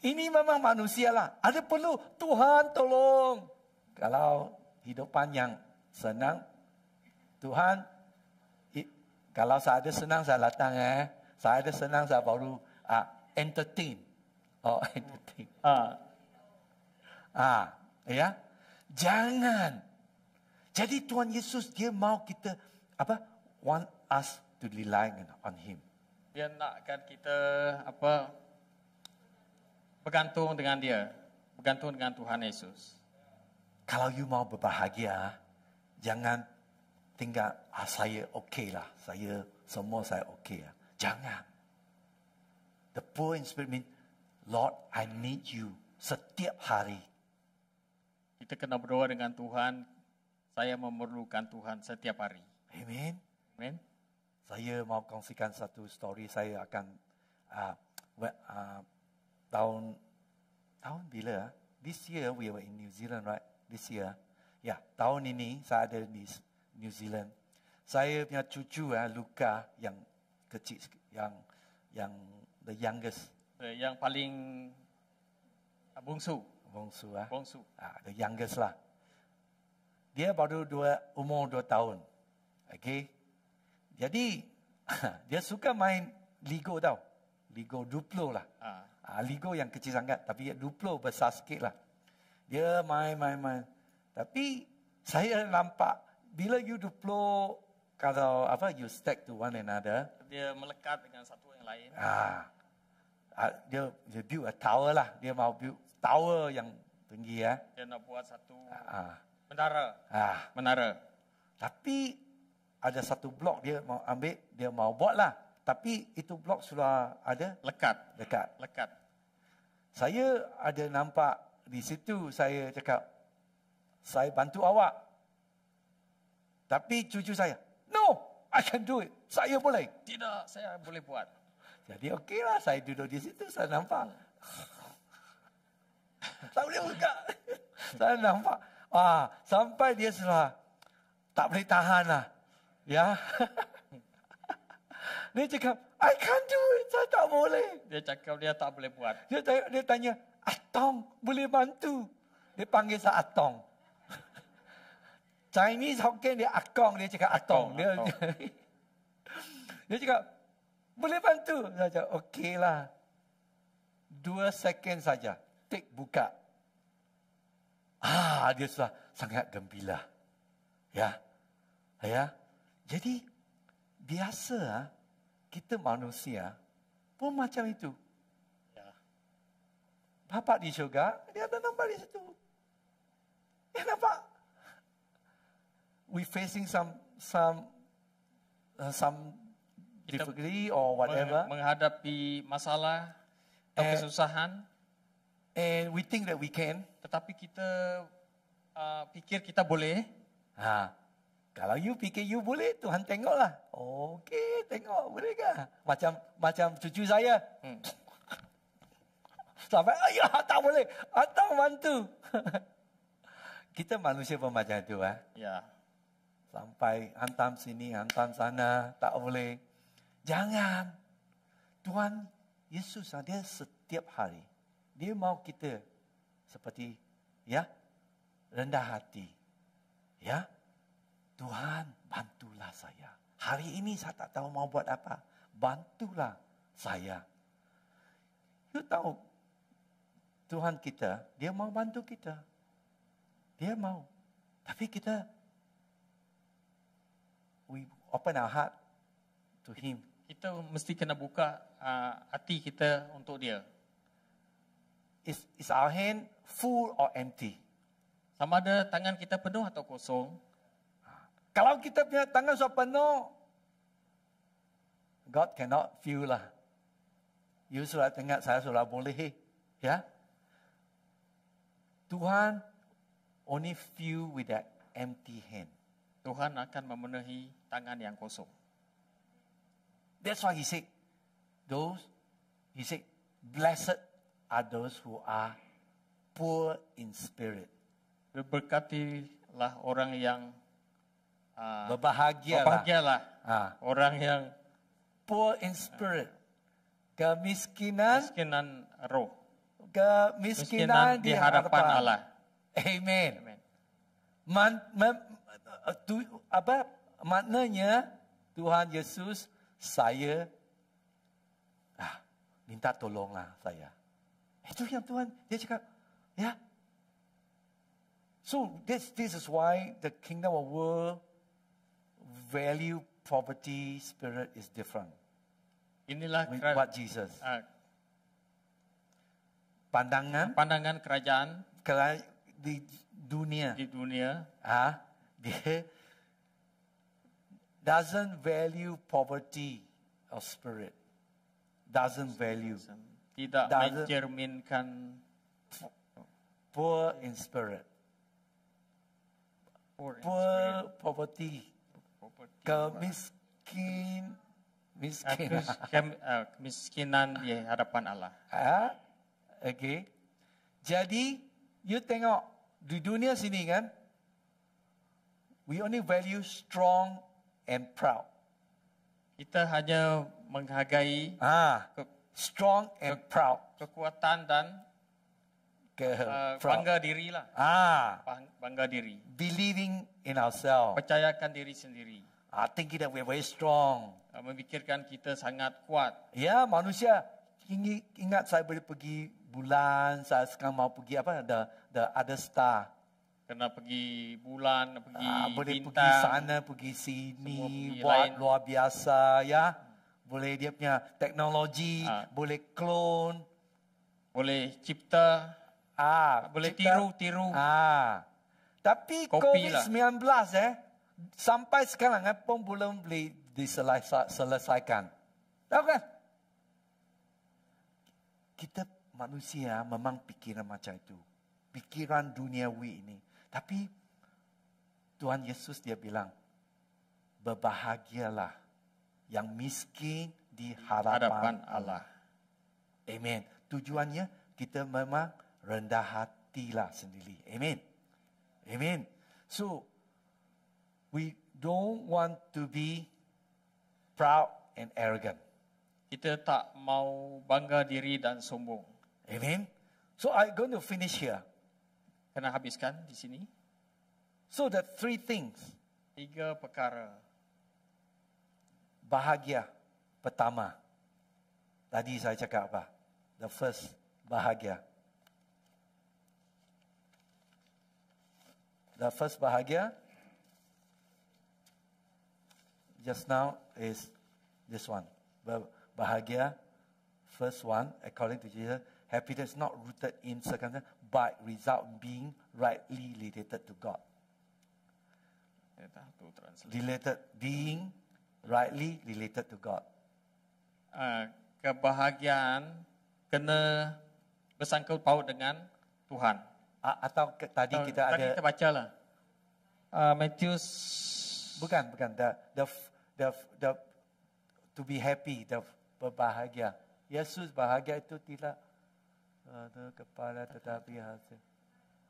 Ini memang manusia lah. Ada perlu Tuhan tolong. Kalau hidupan yang senang Tuhan, kalau saya ada senang saya datang eh. Saya ada senang saya baru ah, entertain. Oh, <laughs> entertain. Ah. ah, ya. Jangan. Jadi Tuhan Yesus dia mau kita apa? Want us to rely on him. Dia nakkan kita apa? Bergantung dengan dia. Bergantung dengan Tuhan Yesus. Kalau you mau berbahagia, jangan tinggal ah, saya okey lah. Saya semua saya okey lah. Jangan. The poor in spirit mean, Lord, I need you setiap hari. Kita kena berdoa dengan Tuhan. Saya memerlukan Tuhan setiap hari. Amen. Amen. Saya mau kongsikan satu story. Saya akan uh, uh, tahun tahun bila? Ah? This year we were in New Zealand, right? This year. Ya, yeah, tahun ini saya ada di New Zealand. Saya punya cucu ya eh, Luca yang kecil yang yang the youngest. Yang paling bongsu, bongsu ah. Eh? Bungsu. Ah, the youngest lah. Dia baru dua umur dua tahun. Okay. Jadi <laughs> dia suka main Lego tau. Lego Duplo lah. Ah. Ah, Lego yang kecil sangat tapi Duplo besar sikit lah. Dia main-main-main. Tapi saya nampak bila you duplo kalau apa you stack to one another dia melekat dengan satu yang lain ah, ah dia dia build a tower lah dia mau build tower yang tinggi ya dia nak buat satu ah. menara ah. ah menara tapi ada satu blok dia mau ambil dia mau buat lah tapi itu blok sudah ada lekat lekat lekat saya ada nampak di situ saya cakap saya bantu awak tapi cucu saya, no, I can do it. Saya boleh. Tidak, saya boleh buat. Jadi okeylah, saya duduk di situ, saya nampak. <laughs> tak boleh buka. <laughs> saya nampak. Ah, sampai dia sudah tak boleh tahan lah. Ya. <laughs> dia cakap, I can't do it, saya tak boleh. Dia cakap dia tak boleh buat. Dia, dia tanya, Atong boleh bantu. Dia panggil saya Atong. Chinese Hokkien dia akong dia cakap atong dia atong. <laughs> dia cakap boleh bantu saya saja okeylah dua second saja tik buka ah dia sudah sangat gembira ya ya jadi biasa ah, kita manusia pun macam itu ya bapak di syurga dia datang balik di situ dia nampak we facing some some uh, some difficulty or whatever. Menghadapi masalah atau kesusahan. And we think that we can. Tetapi kita uh, pikir kita boleh. Ha. Kalau you fikir you boleh, Tuhan tengoklah. Okey, tengok boleh ke? Macam macam cucu saya. Hmm. <laughs> Sampai, ayah ya, tak boleh. Atau bantu. <laughs> kita manusia pun macam itu. Ah. Ya. Yeah sampai hantam sini, hantam sana, tak boleh. Jangan. Tuhan Yesus, ah, dia setiap hari, dia mau kita seperti ya rendah hati. Ya, Tuhan bantulah saya. Hari ini saya tak tahu mau buat apa. Bantulah saya. You tahu Tuhan kita, dia mau bantu kita. Dia mau. Tapi kita we open our heart to him. Kita mesti kena buka uh, hati kita untuk dia. Is is our hand full or empty? Sama ada tangan kita penuh atau kosong. Ah, kalau kita punya tangan sudah penuh, God cannot fill lah. You sudah tengok, saya sudah boleh. Eh? Ya? Tuhan only fill with that empty hand. Tuhan akan memenuhi tangan yang kosong. That's why he said, those, he said, blessed are those who are poor in spirit. Berkatilah orang yang uh, lah berbahagialah uh, orang yang poor in spirit. Kemiskinan, kemiskinan roh. Kemiskinan, kemiskinan di hadapan Allah. Amen. Amen. Man, man, tu, apa Maknanya Tuhan Yesus saya ah, minta tolonglah saya. Itu yang Tuhan dia cakap ya. Yeah. So this this is why the kingdom of world value property spirit is different. Inilah kerajaan. What Jesus? Uh, pandangan. Pandangan kerajaan. Kera di dunia. Di dunia. Ah, dia doesn't value poverty of spirit. Doesn't value. Tidak doesn't mencerminkan poor in spirit. Poor, in poor spirit. poverty. Kemiskin, miskin. <laughs> Eh, kemiskinan di hadapan Allah. Ah, okay. Jadi, you tengok di dunia sini kan, we only value strong and proud. Kita hanya menghargai ah, ke, strong and ke, proud. Kekuatan dan ke, uh, bangga diri lah. Ah, bangga diri. Believing in ourselves. Percayakan diri sendiri. I ah, think that we're very strong. Uh, memikirkan kita sangat kuat. Ya, yeah, manusia ingat saya boleh pergi bulan, saya sekarang mau pergi apa the the other star kena pergi bulan pergi ha, boleh bintang pergi sana pergi sini pergi buat lain. luar biasa ya boleh dia punya teknologi ha. boleh clone, boleh cipta ah boleh tiru-tiru ah tapi Kopi covid-19 lah. eh sampai sekarang eh, pun belum boleh diselesaikan tahu kan kita manusia ah, memang pikiran macam itu pikiran duniawi ini tapi Tuhan Yesus dia bilang, berbahagialah yang miskin di hadapan, hadapan Allah. Amin. Tujuannya kita memang rendah hatilah sendiri. Amin. Amin. So we don't want to be proud and arrogant. Kita tak mau bangga diri dan sombong. Amin. So I going to finish here kena habiskan di sini. So the three things, tiga perkara. Bahagia pertama. Tadi saya cakap apa? The first bahagia. The first bahagia just now is this one. Bahagia, first one, according to Jesus, happiness not rooted in circumstance but result being rightly related to God. Related being rightly related to God. Ah, kebahagiaan kena bersangkut paut dengan Tuhan. Ah, atau ke, tadi atau, kita tadi ada kita baca lah. Uh, ah, Matthews bukan bukan the, the the the to be happy the berbahagia. Yesus bahagia itu tidak Aduh, kepala tetapi hati.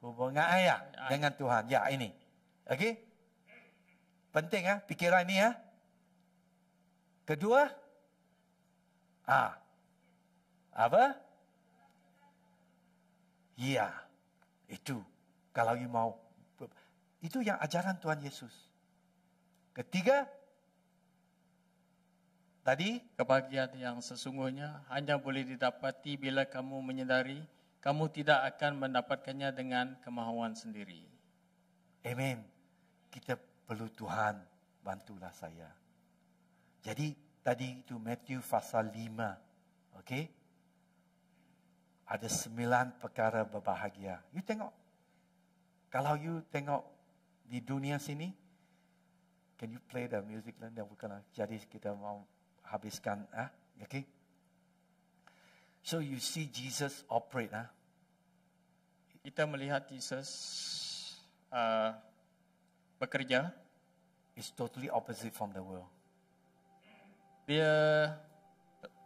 Hubungan ayah dengan Tuhan. Ya, ini. Okey? Penting ya, ha? fikiran ini ya. Ha? Kedua, ah, ha. apa? Ya, itu. Kalau you mau, itu yang ajaran Tuhan Yesus. Ketiga, Tadi, kebahagiaan yang sesungguhnya hanya boleh didapati bila kamu menyedari kamu tidak akan mendapatkannya dengan kemahuan sendiri. Amin. Kita perlu Tuhan bantulah saya. Jadi tadi itu Matthew pasal 5. Okey. Ada sembilan perkara berbahagia. You tengok. Kalau you tengok di dunia sini, can you play the music lah? Bukanlah. Jadi kita mau habiskan ah okay so you see jesus operate ah kita melihat jesus uh, bekerja is totally opposite from the world dia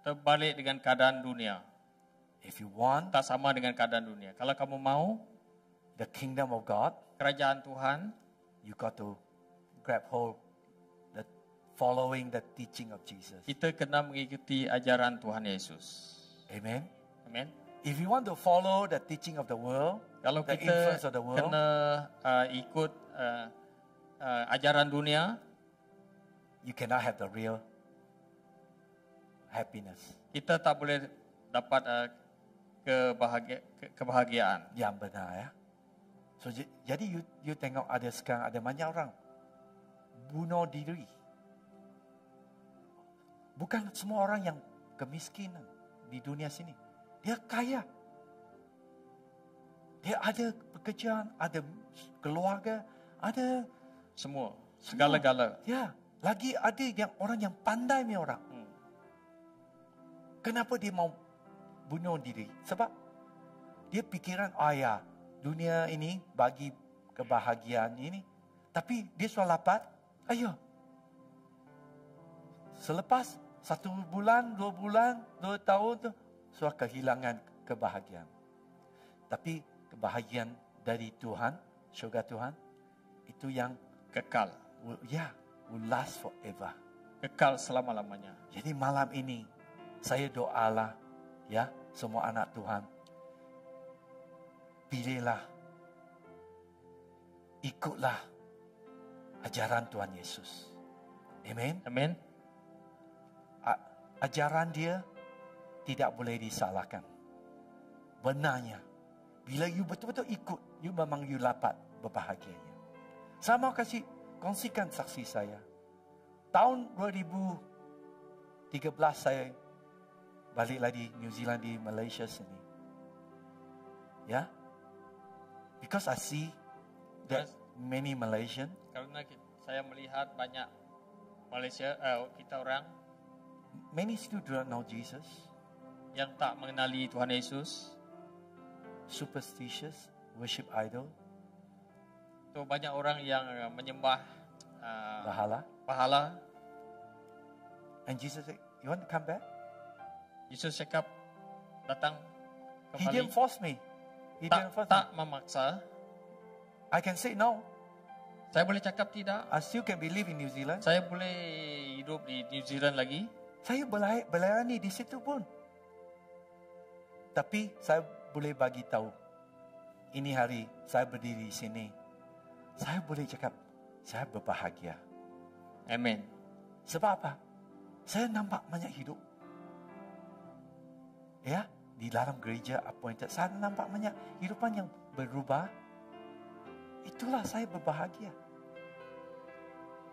terbalik dengan keadaan dunia if you want tak sama dengan keadaan dunia kalau kamu mau the kingdom of god kerajaan tuhan you got to grab hold following the teaching of Jesus. Kita kena mengikuti ajaran Tuhan Yesus. Amen. Amen. If you want to follow the teaching of the world, kalau the kita influence of the world, kena uh, ikut uh, uh, ajaran dunia, you cannot have the real happiness. Kita tak boleh dapat uh, kebahagia ke- kebahagiaan yang benar ya. So jadi you you tengok ada sekarang ada banyak orang bunuh diri bukan semua orang yang kemiskinan di dunia sini. Dia kaya. Dia ada pekerjaan, ada keluarga, ada semua, segala-gala. Ya, lagi ada yang orang yang pandai ni orang. Hmm. Kenapa dia mau bunuh diri? Sebab dia pikiran ayah ya, dunia ini bagi kebahagiaan ini. Tapi dia sudah lapar. Ayo. Selepas satu bulan, dua bulan, dua tahun tu, suah kehilangan kebahagiaan. Tapi kebahagiaan dari Tuhan, syurga Tuhan, itu yang kekal. Ya, yeah, will last forever. Kekal selama-lamanya. Jadi malam ini, saya doa lah, ya, semua anak Tuhan, pilihlah, ikutlah ajaran Tuhan Yesus. Amin, amin ajaran dia tidak boleh disalahkan. Benarnya, bila you betul-betul ikut, you memang you dapat berbahagianya. Saya mau kasih kongsikan saksi saya. Tahun 2013 saya balik lagi New Zealand di Malaysia sini. Ya. Because I see that yes. many Malaysian. kerana saya melihat banyak Malaysia, uh, kita orang many still do not know Jesus. Yang tak mengenali Tuhan Yesus. Superstitious, worship idol. Tu banyak orang yang uh, menyembah uh, pahala. And Jesus said, you want to come back? Jesus cakap, datang kembali. He didn't force me. He tak, didn't force tak me. memaksa. I can say no. Saya boleh cakap tidak. I still can believe in New Zealand. Saya boleh hidup di New Zealand lagi. Saya berlayak, berlayani di situ pun. Tapi saya boleh bagi tahu. Ini hari saya berdiri di sini. Saya boleh cakap saya berbahagia. Amin. Sebab apa? Saya nampak banyak hidup. Ya, di dalam gereja appointed saya nampak banyak hidupan yang berubah. Itulah saya berbahagia.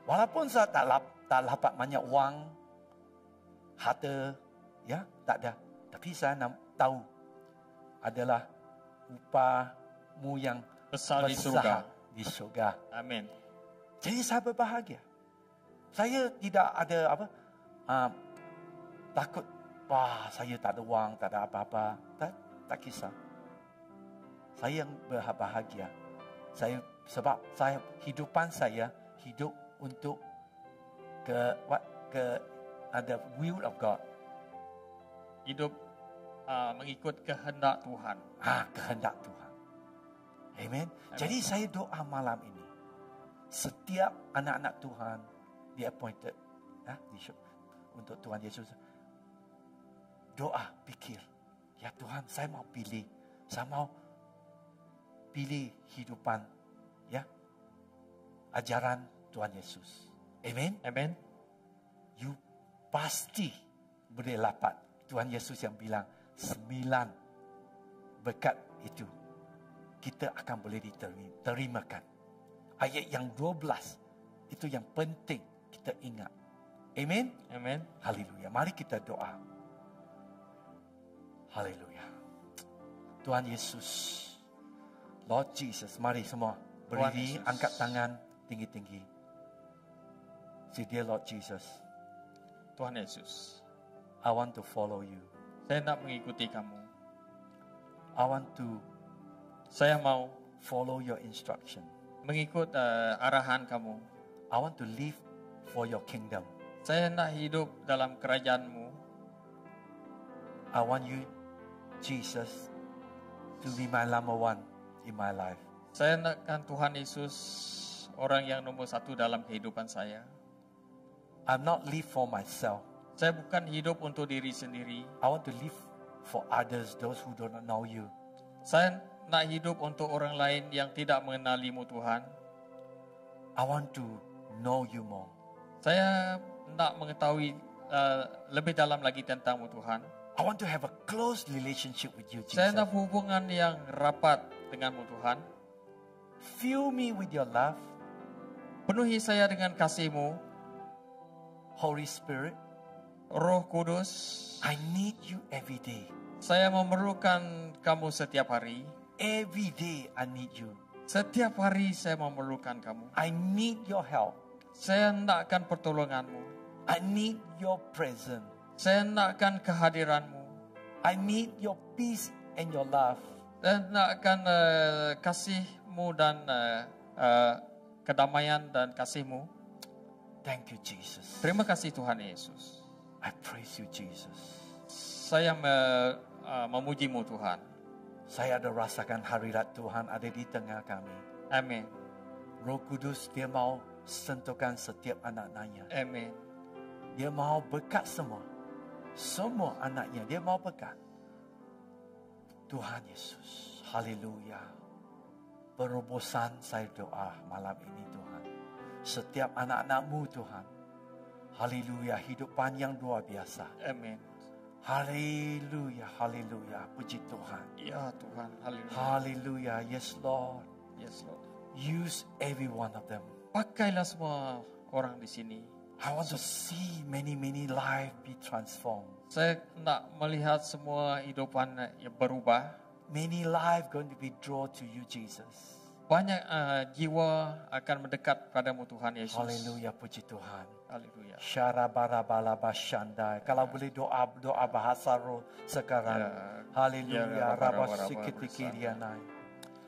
Walaupun saya tak, lap, tak dapat banyak wang, harta ya tak ada tapi saya nak tahu adalah upahmu yang besar, besar di surga di surga amin jadi saya berbahagia saya tidak ada apa um, takut wah saya tak ada wang tak ada apa-apa tak tak kisah saya yang berbahagia saya sebab saya hidupan saya hidup untuk ke ke at the will of God. Hidup uh, mengikut kehendak Tuhan. Ha, kehendak Tuhan. Amen. Amen. Jadi saya doa malam ini. Setiap anak-anak Tuhan di appointed ha, untuk Tuhan Yesus. Doa, pikir. Ya Tuhan, saya mau pilih. Saya mau pilih hidupan ya ajaran Tuhan Yesus. Amen. Amen pasti beri lapat. Tuhan Yesus yang bilang, sembilan berkat itu kita akan boleh diterimakan. Ayat yang dua belas itu yang penting kita ingat. Amin. Amin. Haleluya. Mari kita doa. Haleluya. Tuhan Yesus. Lord Jesus, mari semua berdiri, angkat tangan tinggi-tinggi. Si dia Lord Jesus. Tuhan Yesus, I want to follow you. Saya nak mengikuti kamu. I want to, saya mau follow your instruction. Mengikut uh, arahan kamu, I want to live for your kingdom. Saya nak hidup dalam kerajaanmu. I want you, Jesus, to be my number one in my life. Saya nakkan Tuhan Yesus orang yang nomor satu dalam kehidupan saya. I'm not live for myself. Saya bukan hidup untuk diri sendiri. I want to live for others, those who do not know you. Saya nak hidup untuk orang lain yang tidak mengenalimu Tuhan. I want to know you more. Saya nak mengetahui uh, lebih dalam lagi tentangmu Tuhan. I want to have a close relationship with you, Jesus. Saya nak hubungan yang rapat denganmu Tuhan. Fill me with your love. Penuhi saya dengan kasihmu. Holy Spirit. Roh Kudus. I need you every day. Saya memerlukan kamu setiap hari. Every day I need you. Setiap hari saya memerlukan kamu. I need your help. Saya hendakkan pertolonganmu. I need your presence. Saya hendakkan kehadiranmu. I need your peace and your love. Saya hendakkan uh, kasihmu dan uh, uh, kedamaian dan kasihmu. Thank you Jesus. Terima kasih Tuhan Yesus. I praise you Jesus. Saya me, uh, memujimu Tuhan. Saya ada rasakan hadirat Tuhan ada di tengah kami. Amin. Roh Kudus dia mau sentuhkan setiap anak-anaknya. Amin. Dia mau bekat semua. Semua anaknya dia mau bekat. Tuhan Yesus. Haleluya. Perubusan saya doa malam ini Tuhan setiap anak-anakmu Tuhan. Haleluya, hidup panjang luar biasa. Amin. Haleluya, haleluya, puji Tuhan. Ya Tuhan, haleluya. Haleluya, yes Lord. Yes Lord. Use every one of them. Pakailah semua orang di sini. I want to see many many life be transformed. Saya nak melihat semua hidupan yang berubah. Many life going to be drawn to you Jesus banyak uh, jiwa akan mendekat kepadamu Tuhan Yesus. Haleluya puji Tuhan. Haleluya. Syara bara bala bashanda. Kalau ya. boleh doa doa bahasa roh sekarang. Yeah. Haleluya. Yeah, sikit ya, sikiti kirianai.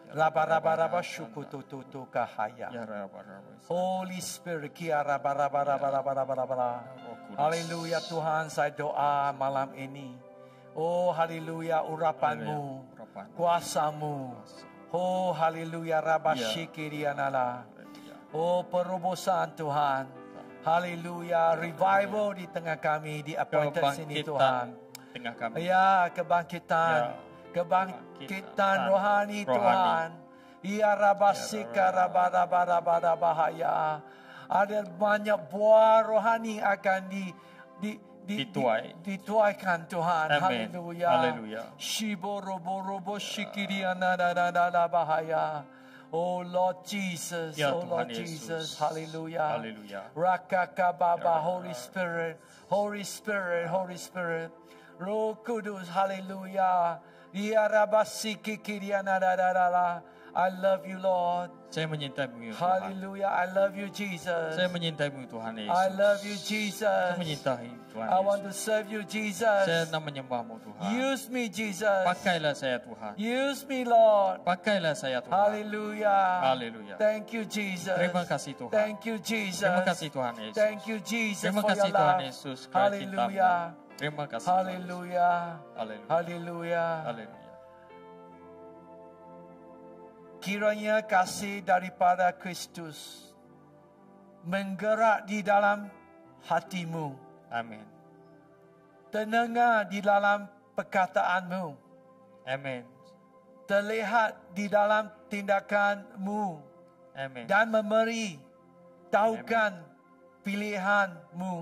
Raba raba raba syukur tu tu Holy Spirit ki raba raba raba raba raba ya, Haleluya Tuhan saya doa malam ini. Oh haleluya urapanmu. Kuasamu. Oh haleluya rabashikirianala. Ya. Ya. Oh perubusan Tuhan. Haleluya revival di tengah kami di appointed sini Tuhan. Tengah kami. Ya kebangkitan. Ya. Kebangkitan rohani Tuhan. Ya rabashikara bara bahaya. Ada banyak buah rohani akan di di dituai. kan Tuhan. Amen. Haleluya. Haleluya. Shiborobo bahaya. Oh Lord Jesus, ya, oh Lord Jesus, hallelujah. Hallelujah. Rakaka Baba, Holy Spirit, Holy Spirit, Holy Spirit. Roh Kudus, hallelujah. I love you, Lord. Saya menyintaimu ya Tuhan. Hallelujah, I love you Jesus. Saya menyintaimu Tuhan Yesus. I love you Jesus. Saya menyintai Tuhan Yesus. I want to serve you Jesus. Saya nak menyembahmu Tuhan. Use me Jesus. Pakailah saya Tuhan. Use me Lord. Pakailah saya Tuhan. Hallelujah. Hallelujah. Thank you Jesus. Terima kasih Tuhan. Thank you Jesus. Terima kasih Tuhan Yesus. Thank you Jesus. Terima kasih Tuhan Yesus. Hallelujah. Terima kasih. Hallelujah. Hallelujah. Hallelujah. Hallelujah kiranya kasih daripada Kristus menggerak di dalam hatimu. Amin. Tenengah di dalam perkataanmu. Amin. Terlihat di dalam tindakanmu. Amin. Dan memberi tahukan Amen. pilihanmu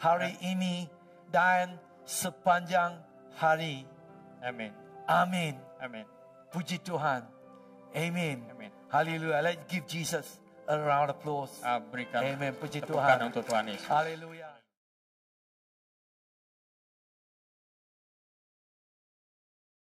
hari Amen. ini dan sepanjang hari. Amin. Amin. Amin. Puji Tuhan. Amen. Amin. Haleluya. Let's give Jesus a round of applause. Uh, berikan Amin. Puji Tuhan. untuk Tuhan Yesus. Haleluya.